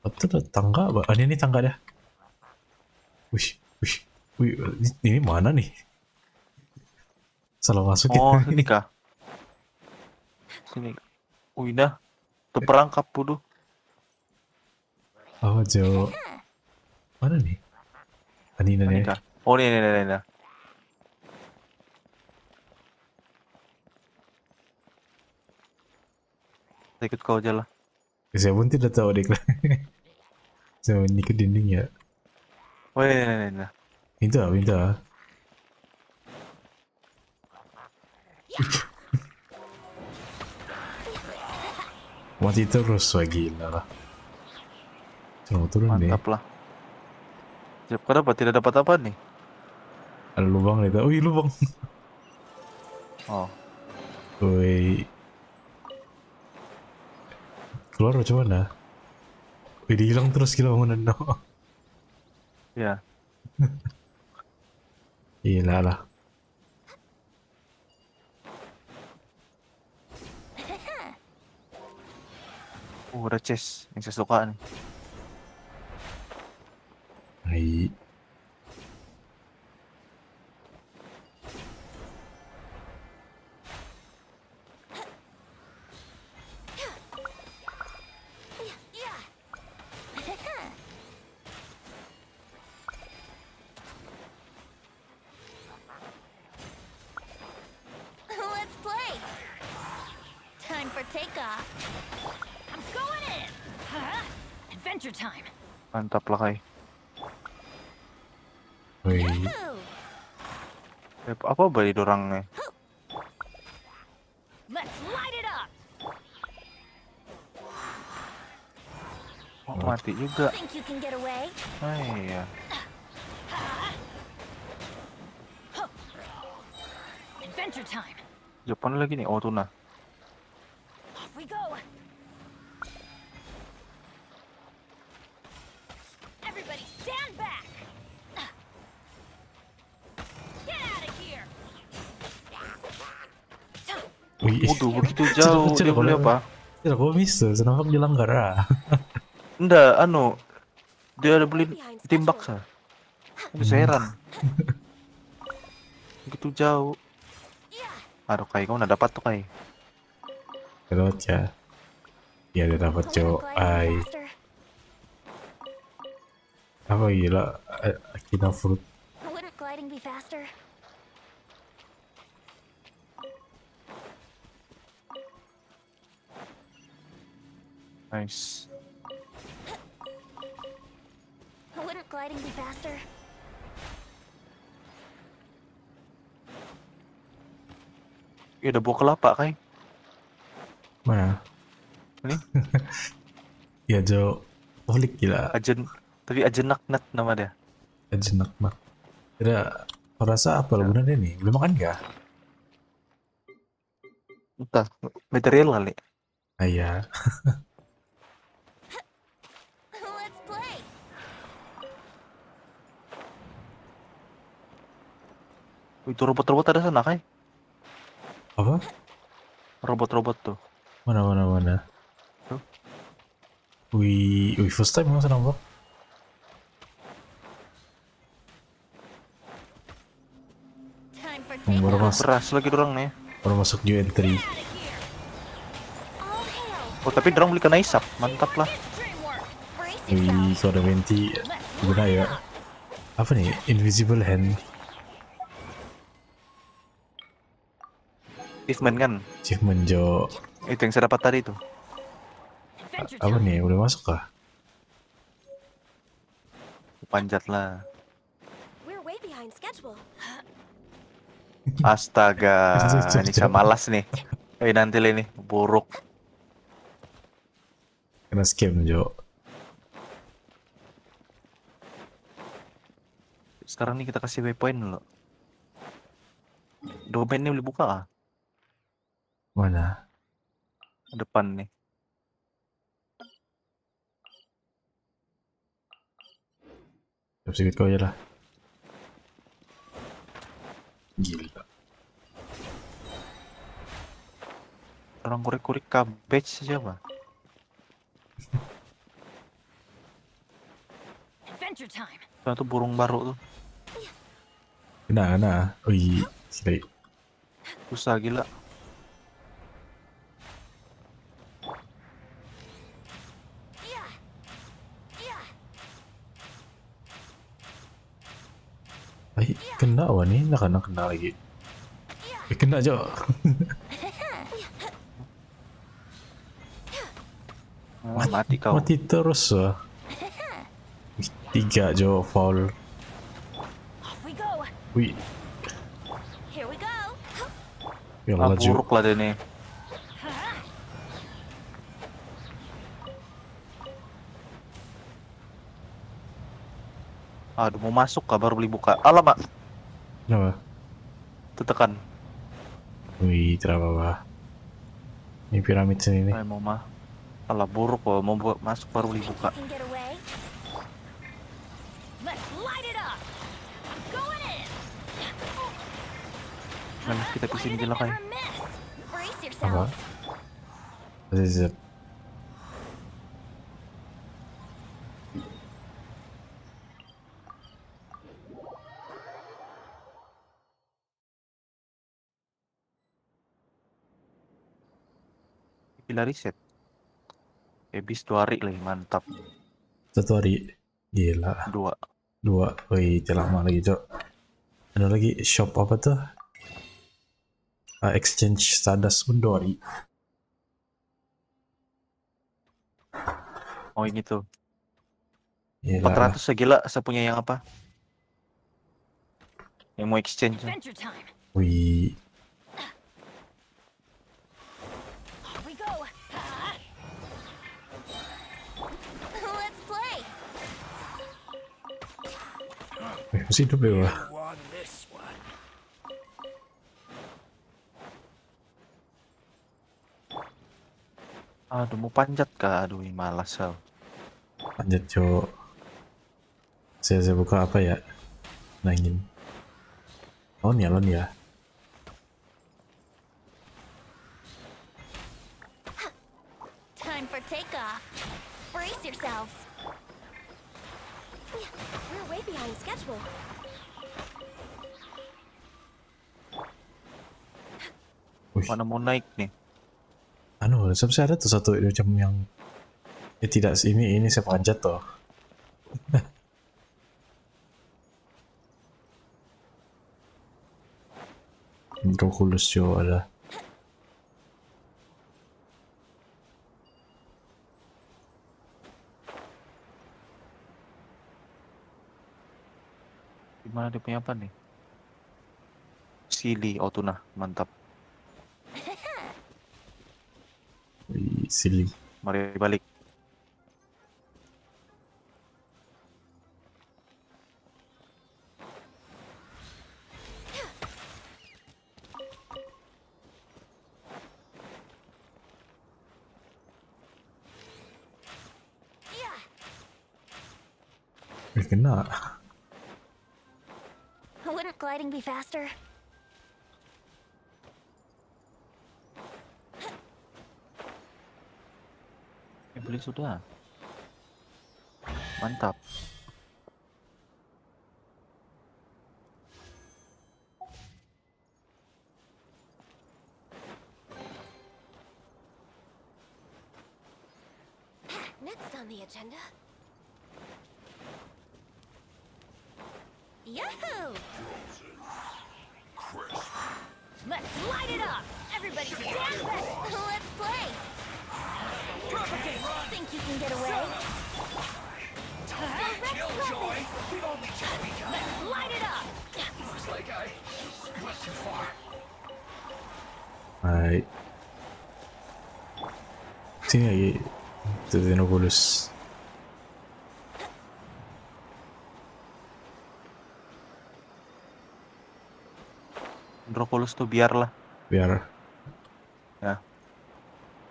apa ada tangga apa? Ah, ini, ini tangga dah. Wih, wih, wih, ini mana nih? Salah masuk Oh, ini kah? Sini. Wih dah perangkap bodoh. Oh, jauh. Mana nih? Anina ah, nih. Oh, ini, ini, ini, Ikut kau aja lah. Eh, saya pun tidak tahu dek lah. (laughs) Saya ini ke dinding ya. Oh ini ini ini. Minta, minta. Ya. Mati terus wah gila lah. Coba turun nih. Mantap lah. Siap kau dapat tidak dapat apa nih? Ada lubang nih. Wih lubang. oh. Wih. Keluar macam mana? Wih hilang terus gila bangunan no. Ya. Gila lah. Uh, ada chest yang saya suka nih. Hai. di dorangnya. Oh, mati juga. Oh, iya. Jepang lagi nih, oh tuna. Everybody stand back. Udah oh, iya. begitu jauh dia beli apa? Tidak, kok bisa. Kenapa bilang gara? Ah? (laughs) Enggak, anu. Dia ada beli timbak, sa. Hmm. Seran. begitu jauh. Aduh, kai, kau nggak dapat tuh, kai. Dapat ya. Iya, dia dapat, cowok. Ai. Apa gila? kita fruit. Nice. Wouldn't gliding be faster? Ya ada buah kelapa kai. Mana? Ini? (laughs) ya Jo, holik gila. Ajen, tapi ajenak nat nama dia. Ajenak nat. Ada rasa apa ya. lo bener nih? Belum makan ga? Entah, material kali. Ah, iya. (laughs) Itu robot-robot ada sana kai? Apa? Robot-robot tuh. Mana mana mana. Tuh. Wih, wih first time masa nampak. Baru masuk. Beras lagi dorong nih. Baru masuk new entry. Oh tapi dorong beli kena isap, mantap lah. Wih, kalau ada menti, guna ya. Apa nih? Invisible hand. achievement kan achievement Jo itu yang saya dapat tadi itu apa nih udah masuk kah panjat lah Astaga, (laughs) ini saya malas nih. Eh nanti ini buruk. Kena scam Jo. Sekarang nih kita kasih waypoint dulu. Domain ini boleh buka lah. Mana? Depan nih. Siap sedikit kau aja lah. Gila. Orang kurik-kurik cabbage siapa? Adventure time. Itu burung baru tuh. Kena, kena. wih sedih. Susah gila. Ay, kena wah nih, nak nang kena lagi. Eh, kena aja. Ah, mati, mati kau. Mati terus wah. Tiga jo foul. Wih. Ya Ah, buruk lah dia nih. Aduh mau masuk kah baru beli buka. mak Kenapa? Tertekan. Wih, kenapa bah? Ini piramid sini nih. Mama. mau mah. Alah buruk kok mau buat masuk baru beli buka. Nah, kita kesini jelek kayak. Apa? Zip. pindah riset habis dua hari lagi mantap satu hari gila dua dua woi lama lagi cok ada lagi shop apa tuh uh, exchange sadas undori oh ini tuh Gila. 400 segila ya, sepunya yang apa yang mau exchange wih Wait, was he doing? Aduh mau panjat kah? Aduh malas Sel. Panjat cok. Saya saya buka apa ya? Nangin. Oh nyalon ya. Time for takeoff. Brace yourselves behind schedule. Mana mau naik nih? Anu, sebenarnya ada tuh satu jam yang eh, tidak ini ini saya panjat toh. Rokulus (laughs) jo ada. mana dia punya apa nih? Sili, oh tuna, mantap. Sili. Mari balik. ada mantap terus. Andropolis tuh biarlah. Biar. Ya.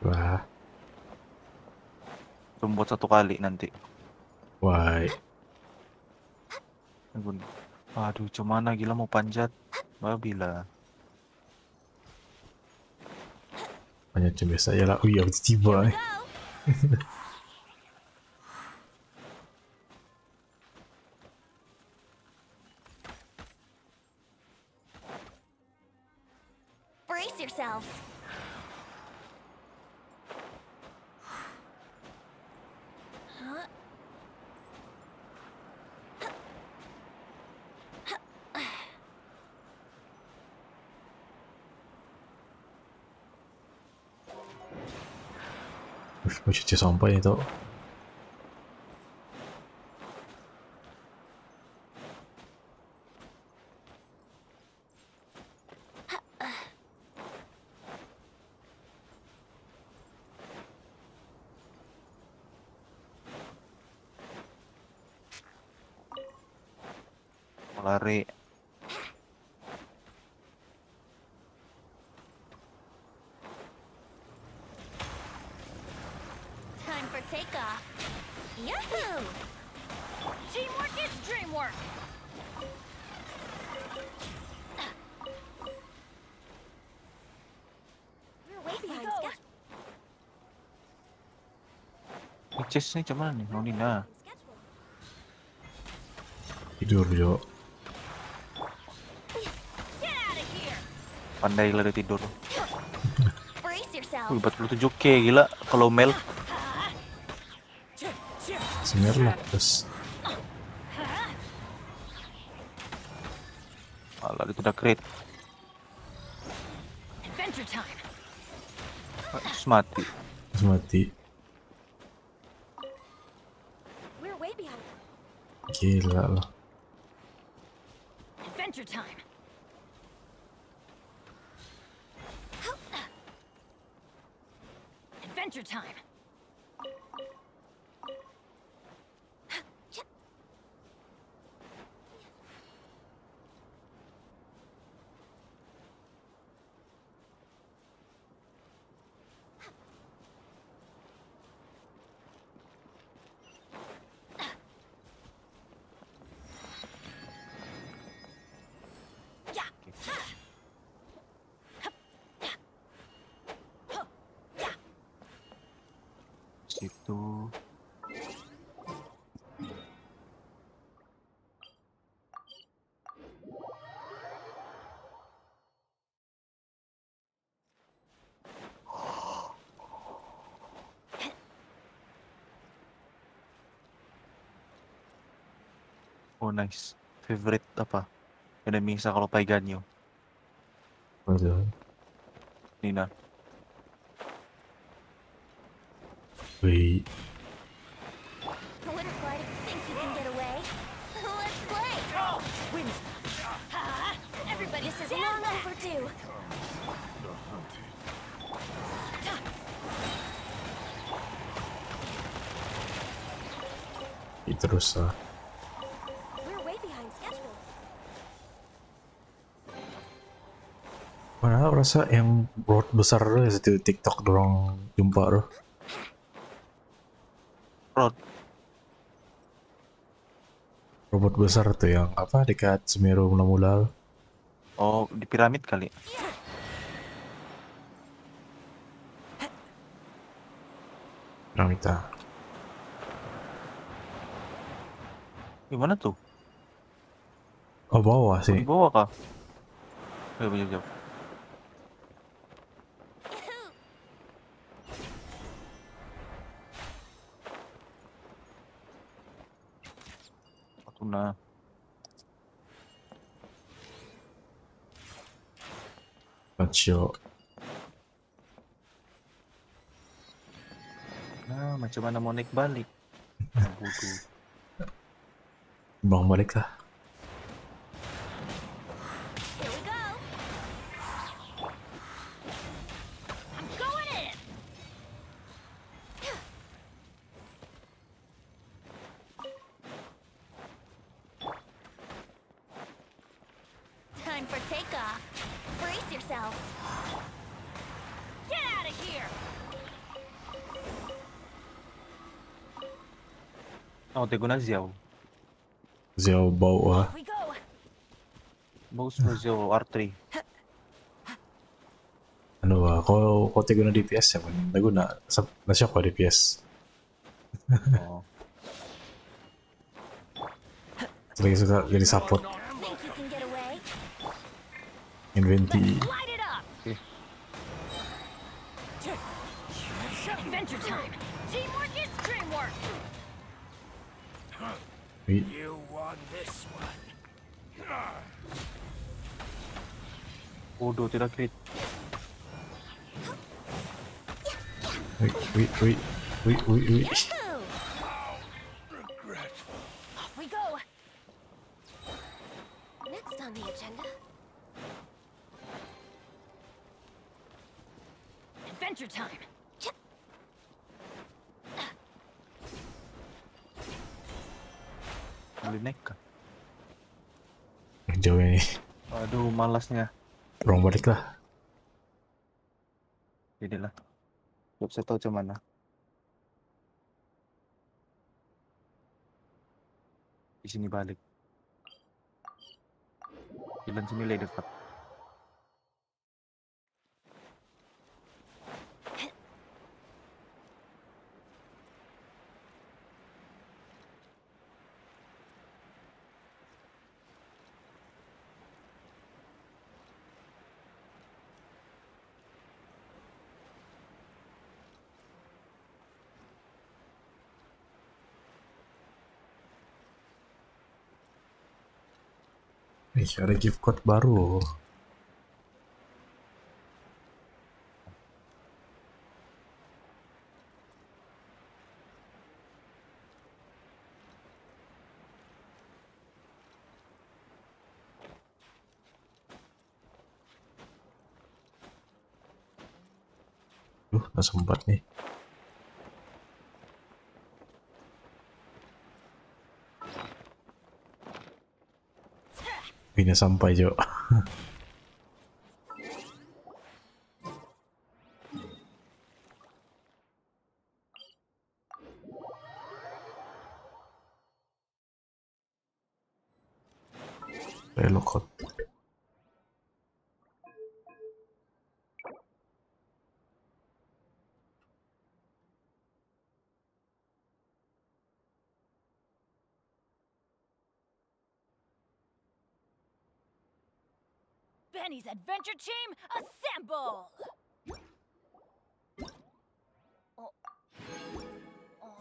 Wah. Rumput satu kali nanti. Wah. Aduh, cuman gila mau panjat. Babila. Panjat cuma saya lah. Oh iya, tiba. Eh. (laughs) ci sono un paio di chest Chestnya cuman nih, Nonina. Tidur, Jo. Pandai lah dia tidur. Wih, 47k gila kalau mel. lah terus. Malah itu udah crit. Terus mati. Terus mati. gila loh nice. Favorite apa? Enemy sa kalau Paiganyo. Ano? Nina. Wait. terus is ah. Padahal rasa yang road besar ya situ TikTok dorong jumpa loh. Road. Robot besar tuh yang apa dekat Semeru mula-mula. Oh, di piramid kali. Piramida. Gimana tuh? Oh bawah oh, sih. bawah kah? Ya, Lazio. Nah, macam mana mau naik balik? Nah, (laughs) Bang balik lah. Não, tem que ir na Ziel. Ziel, boa. Bagus bro R3. Ano ba? Ko, ko tayo na DPS naman. Eh, Nago na. Sa, na siya ko DPS. Oo. Lagi sa, gani support. Inventi. Bodoh tidak crit. Wait, wait, wait, wait, wait, wait. Adventure time. Jauh ini. Aduh, malasnya dorong balik lah ini lah Gak saya tahu cuman di sini balik Di sini lebih dekat Masih ada gift code baru loh. Duh, gak sempat nih. Bine, sampai juga. Reloj hot. Penny's adventure team, assemble! Oh. Oh.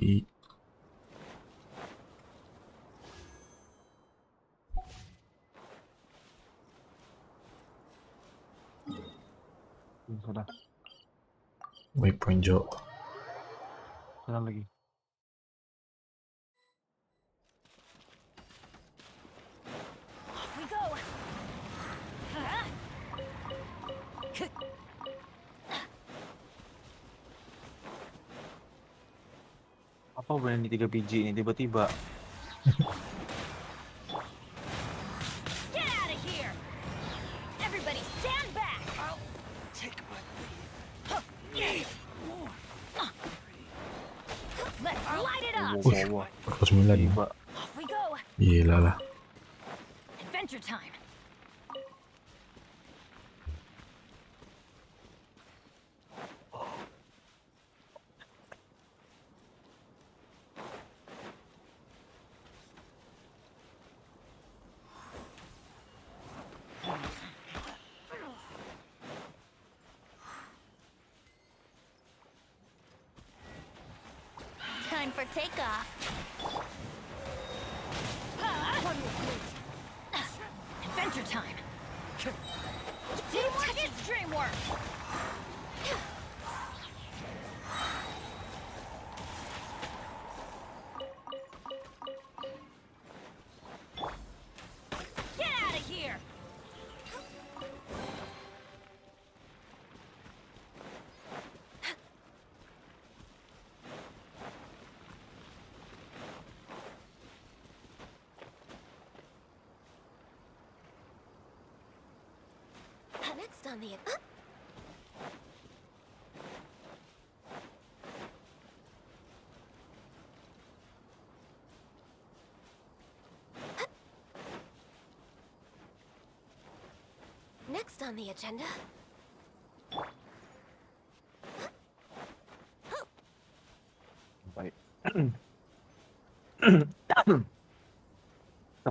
Eat. Waypoint job. Jalan lagi. apa berani tiga biji ini tiba-tiba Wih, 49 Gila lah on the... Uh Next on the agenda...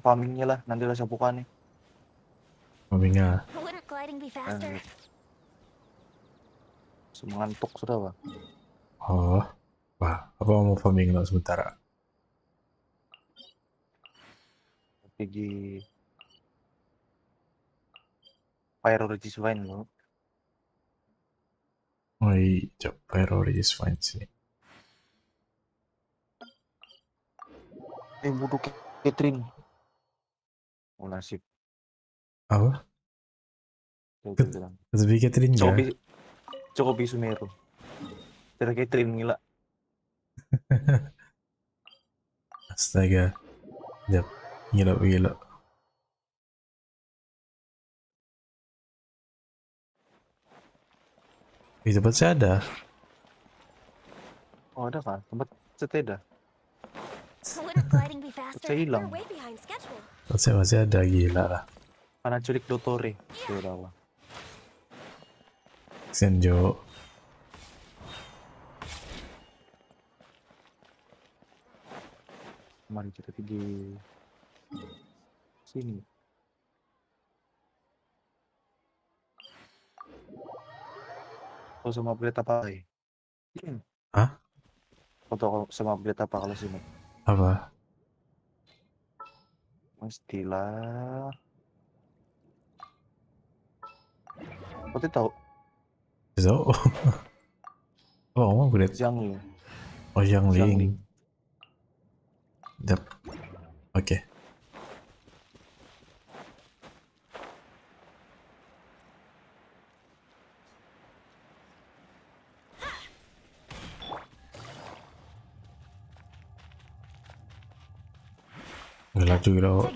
farmingnya lah, nanti lah saya buka nih. Farmingnya. Anjir. Nah, Semangantuk sudah, Bang. Oh. Wah, apa mau farming dulu sebentar? Pergi Pyro Regis Vine lo. Oh, Woi, iya, coba Pyro Regis Vine sini. Eh, butuh Catherine. Oh, nasib. Apa? Katsubi Catherine enggak? Cokobi, Cokobi Sumeru. Dari Catherine gila. (laughs) Astaga. Jap. Gila, gila. Di tempat saya ada. Oh, ada kan? Tempat saya saya hilang. Tempat saya masih ada, gila lah. Karena culik Dotore. Sudah lah senjo Mari kita pergi sini. Foto sama upgrade apa lagi? Hah? Foto sama upgrade apa kalau sini? Apa? Mestilah. Kau tahu so, Apa (laughs) oh, ngomong gue? Ling. Oh, Zhang Ling. Zhang Ling. Oke. Okay. Gila juga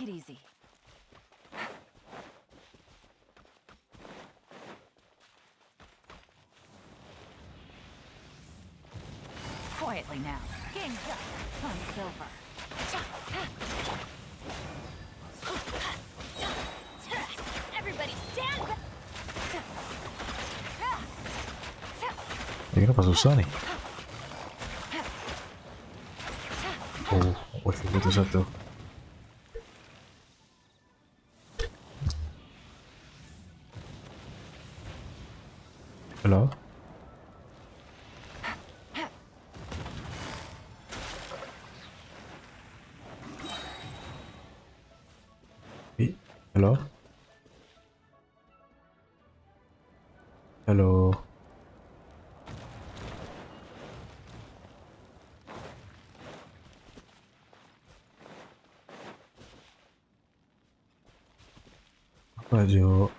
So Sunny. Oh, what, what is that though? 那就。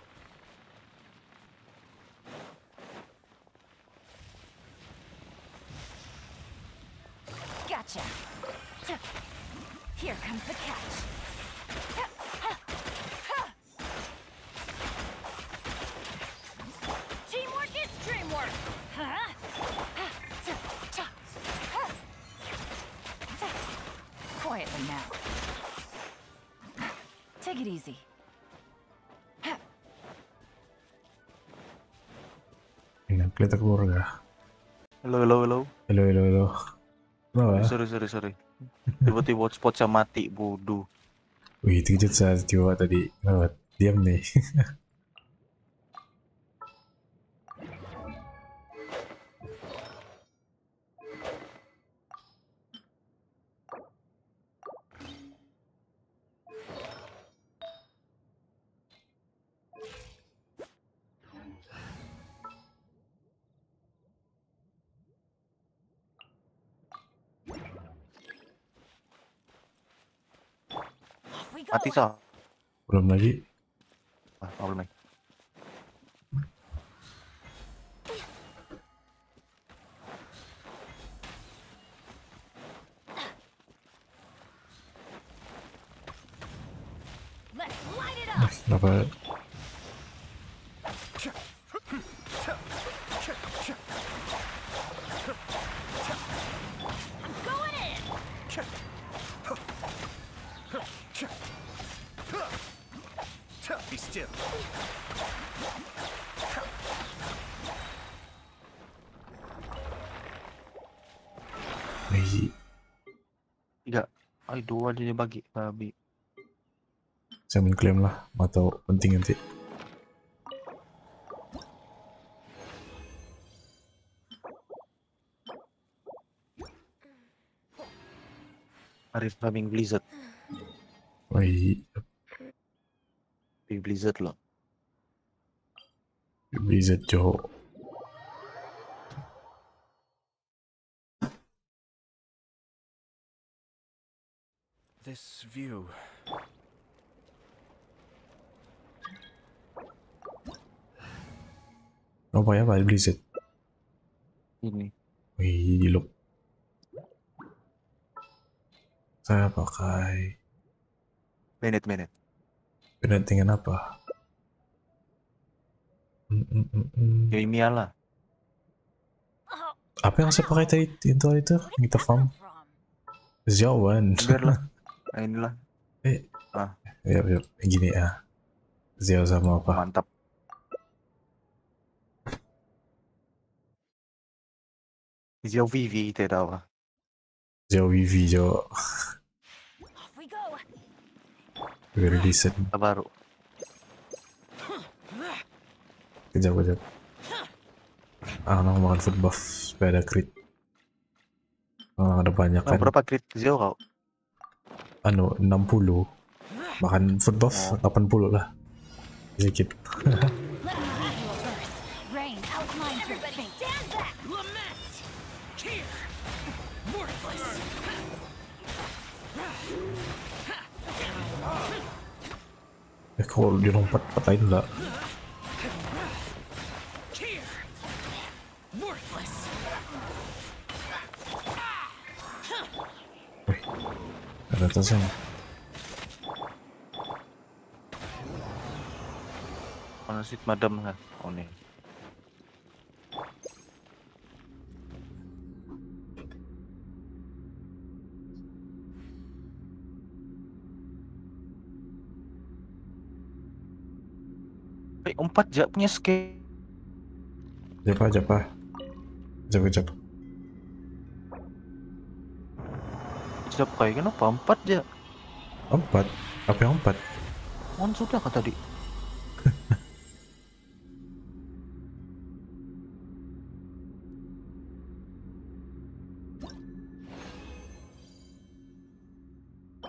Kelihatan keluarga. Halo, halo, halo. Halo, halo, halo. Kenapa? Ya? Sorry, sorry, sorry. Tiba-tiba hotspot mati, bodoh. Wih, itu kejut saya tiba tadi. Kenapa? Diam nih. (laughs) ça. Belum Klaim lah atau penting nanti Arif farming blizzard Wih oh, Big iya. blizzard loh Blizzard cowok beli Blizzard? Ini. Wih, jiluk. Saya pakai... Bennett, Bennett. Bennett dengan apa? Mm -mm -mm. mm. Apa yang saya pakai tadi itu itu kita farm? Ziowan. Biarlah. (laughs) Nah, inilah. Eh. Ah. Ya, ya, ya. Ah. Zio sama apa? Mantap. Zio vivi te ty dala. Zio vivi, Zio. We release it. Baru. Kejap, kejap. Ah, no, makan food buff supaya ada crit. Ah, ada banyak kan. berapa crit Zio kau? Anu, 60. Makan food buff 80 lah. Sedikit. kalau dia lompat patahin enggak eh, ada mana sih madam kan oh nih empat japnya scape japa japa japa japa jap kayak kenapa empat ya empat apa yang empat mon sudah kata tadi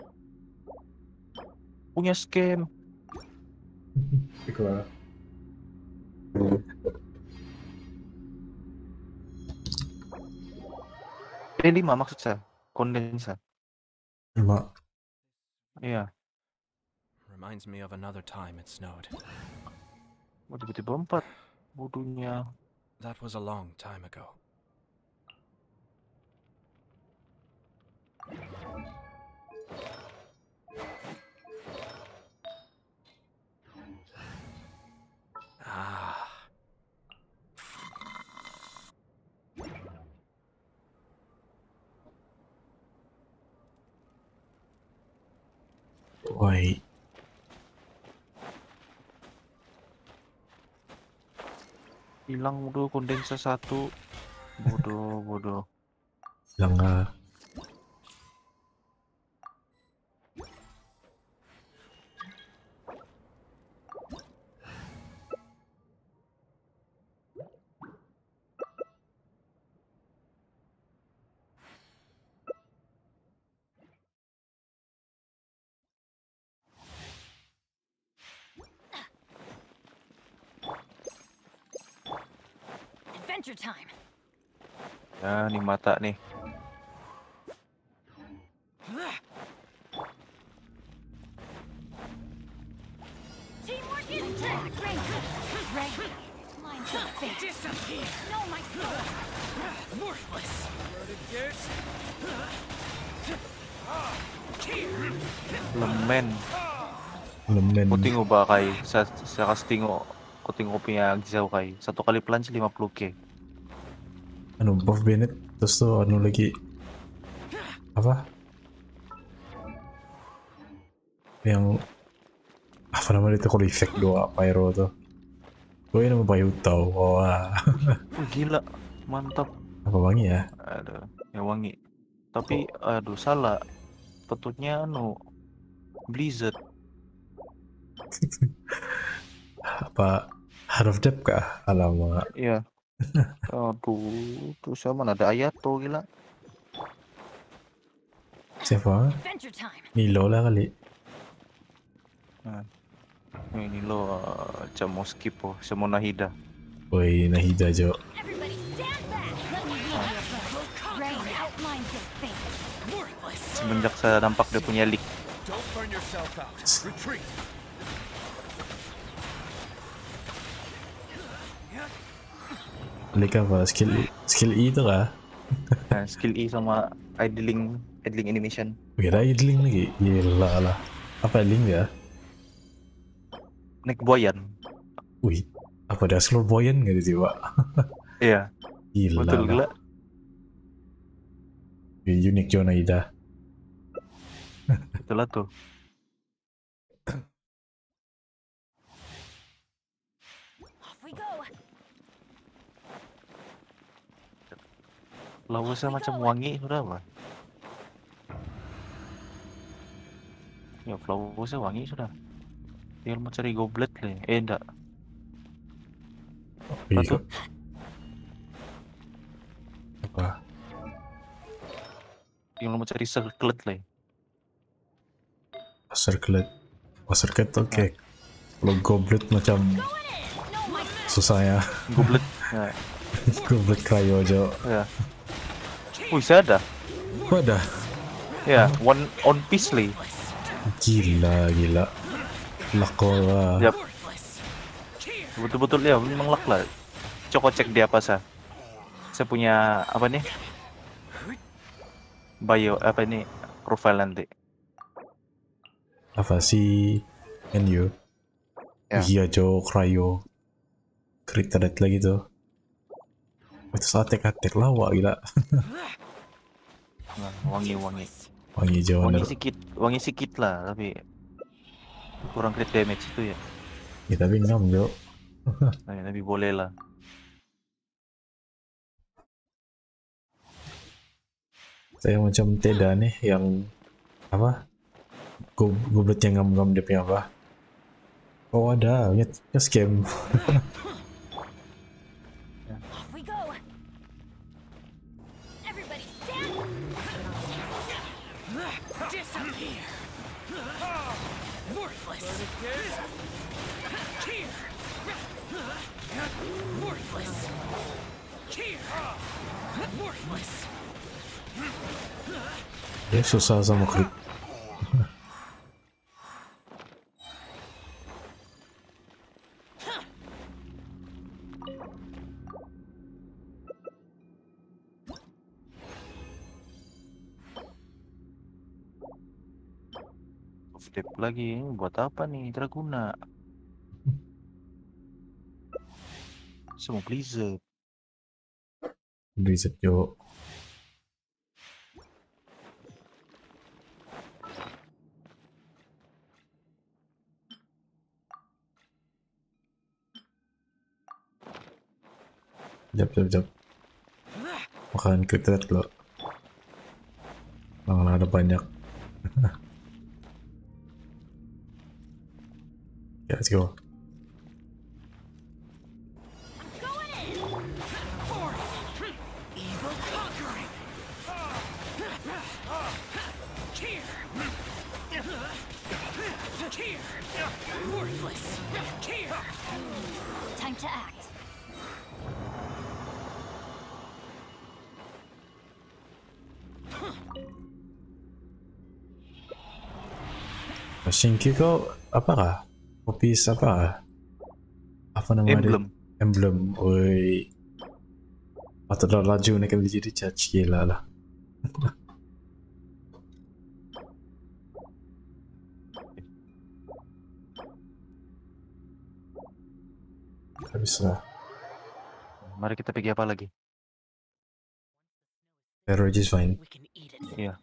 (laughs) punya scam. Iklan. eh lima maksud saya kondenser lima iya reminds me of another time it snowed oh tiba-tiba empat bodohnya that was a long time ago ah Wait. Hilang bodoh kondenser satu. Bodoh, bodoh. Hilang Nah, ya, nih mata nih. Lemen. Lemen. Kutingo ba Saya kasih sa kastingo kutingo punya gisaw kai. Satu kali lima 50k anu buff Bennett terus tuh anu lagi apa yang apa namanya itu kalau efek doa pyro tuh gue mau bayu tau wah wow. gila mantap apa wangi ya ada ya wangi tapi oh. aduh salah petunnya anu blizzard (laughs) apa Heart of Death kah? Alamak. Iya. Aduh, tuh sama ada ayat tuh gila. Siapa? lo lah kali. Nah. Ini lo uh, mau skip oh, semua Nahida. Woi, Nahida jo. Semenjak saya nampak dia punya leak. Lika apa? Skill E, skill e itu kah? skill E sama er idling idling animation. Kira er idling lagi. Gila lah. Apa idling ya? Nick boyan. Wih, apa ada slow boyan gak sih, Pak? iya. Gila. Betul gila. Unik Jonaida. Itulah tuh. Lawusnya macam wangi apa? Ya Lawusnya wangi sudah. Tinggal mau cari goblet nih. Eh enggak. Oh, iya. Apa? Apa? Tinggal mau cari circlet nih. Circlet. Oh circlet oke. Okay. Nah. Kalau goblet macam susah ya. Goblet. Nah. (laughs) goblet kayu aja. Ya. Kok oh, Ada. Ya, one on Pisley. Gila, gila. Lakola. Ah. Yap. Betul-betul ya, memang lak lah. Coba cek dia apa sah. Saya punya apa nih? Bio apa nih? Profile nanti. Apa sih? you? Yeah. Iya, Jo, Cryo. Crit lagi tuh. Itu sate katek lawa gila. wangi wangi. Wangi jauh. Wangi sedikit, wangi sedikit lah tapi kurang crit damage itu ya. Ya tapi ngam jo. (laughs) nah, ya, tapi boleh lah. Saya macam Teda nih yang apa? Go goblet yang ngam-ngam dia punya apa? Oh ada, punya scam. (laughs) Ya susah sama creep. Step lagi, buat apa nih? Draguna. Semua Blizzard. Blizzard, yuk Jap, jap, jap. makan quick lo loh. ada banyak. (laughs) ya, let's go. apa apakah? Kopis apa? Apa namanya? Emblem. Dia? Emblem. Woi. dah laju nak biji jadi judge gila (laughs) lah. Mari kita pergi apa lagi? Terrorist fine. Iya. Yeah.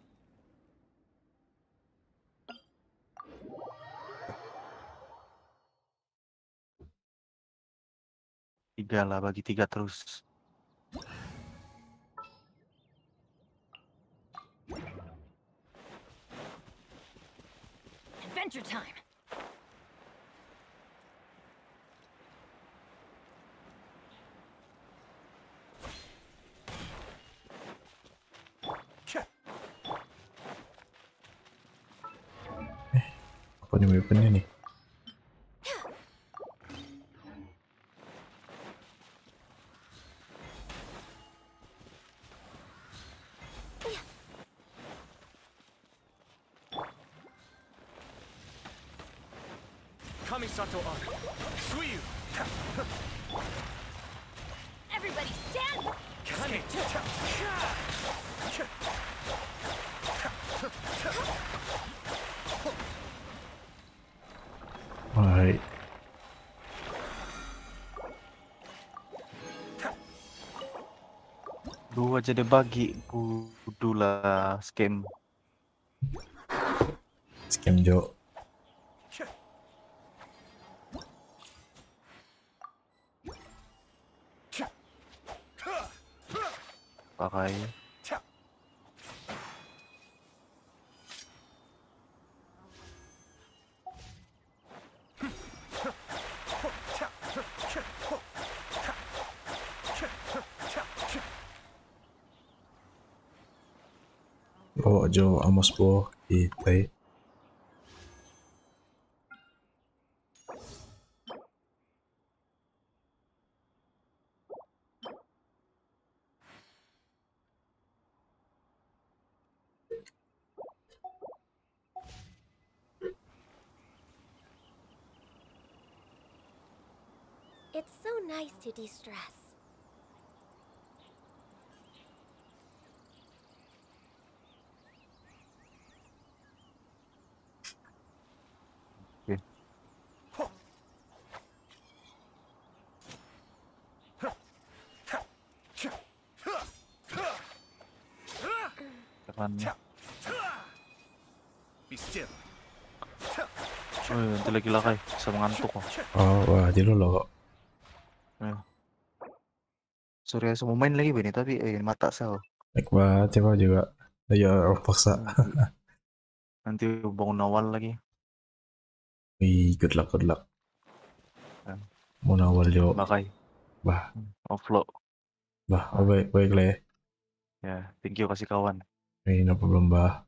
tiga lah bagi tiga terus adventure time eh, apa nih weaponnya nih gua jadi bagi lah scam. Scam Jo. It's so nice to de-stress. Oh, wah, jadi lo. Nah. Surya semua main lagi bini tapi eh, mata sel. Wah coba juga. Ayo iya, paksa. (laughs) Nanti bangun awal lagi. Wih, good luck, good luck. Nah. Mau awal jo. Makai. Bah. Hmm, offload. Bah, oke oh, baik, baik lah ya. Ya, thank you kasih kawan. Ini no problem, bah.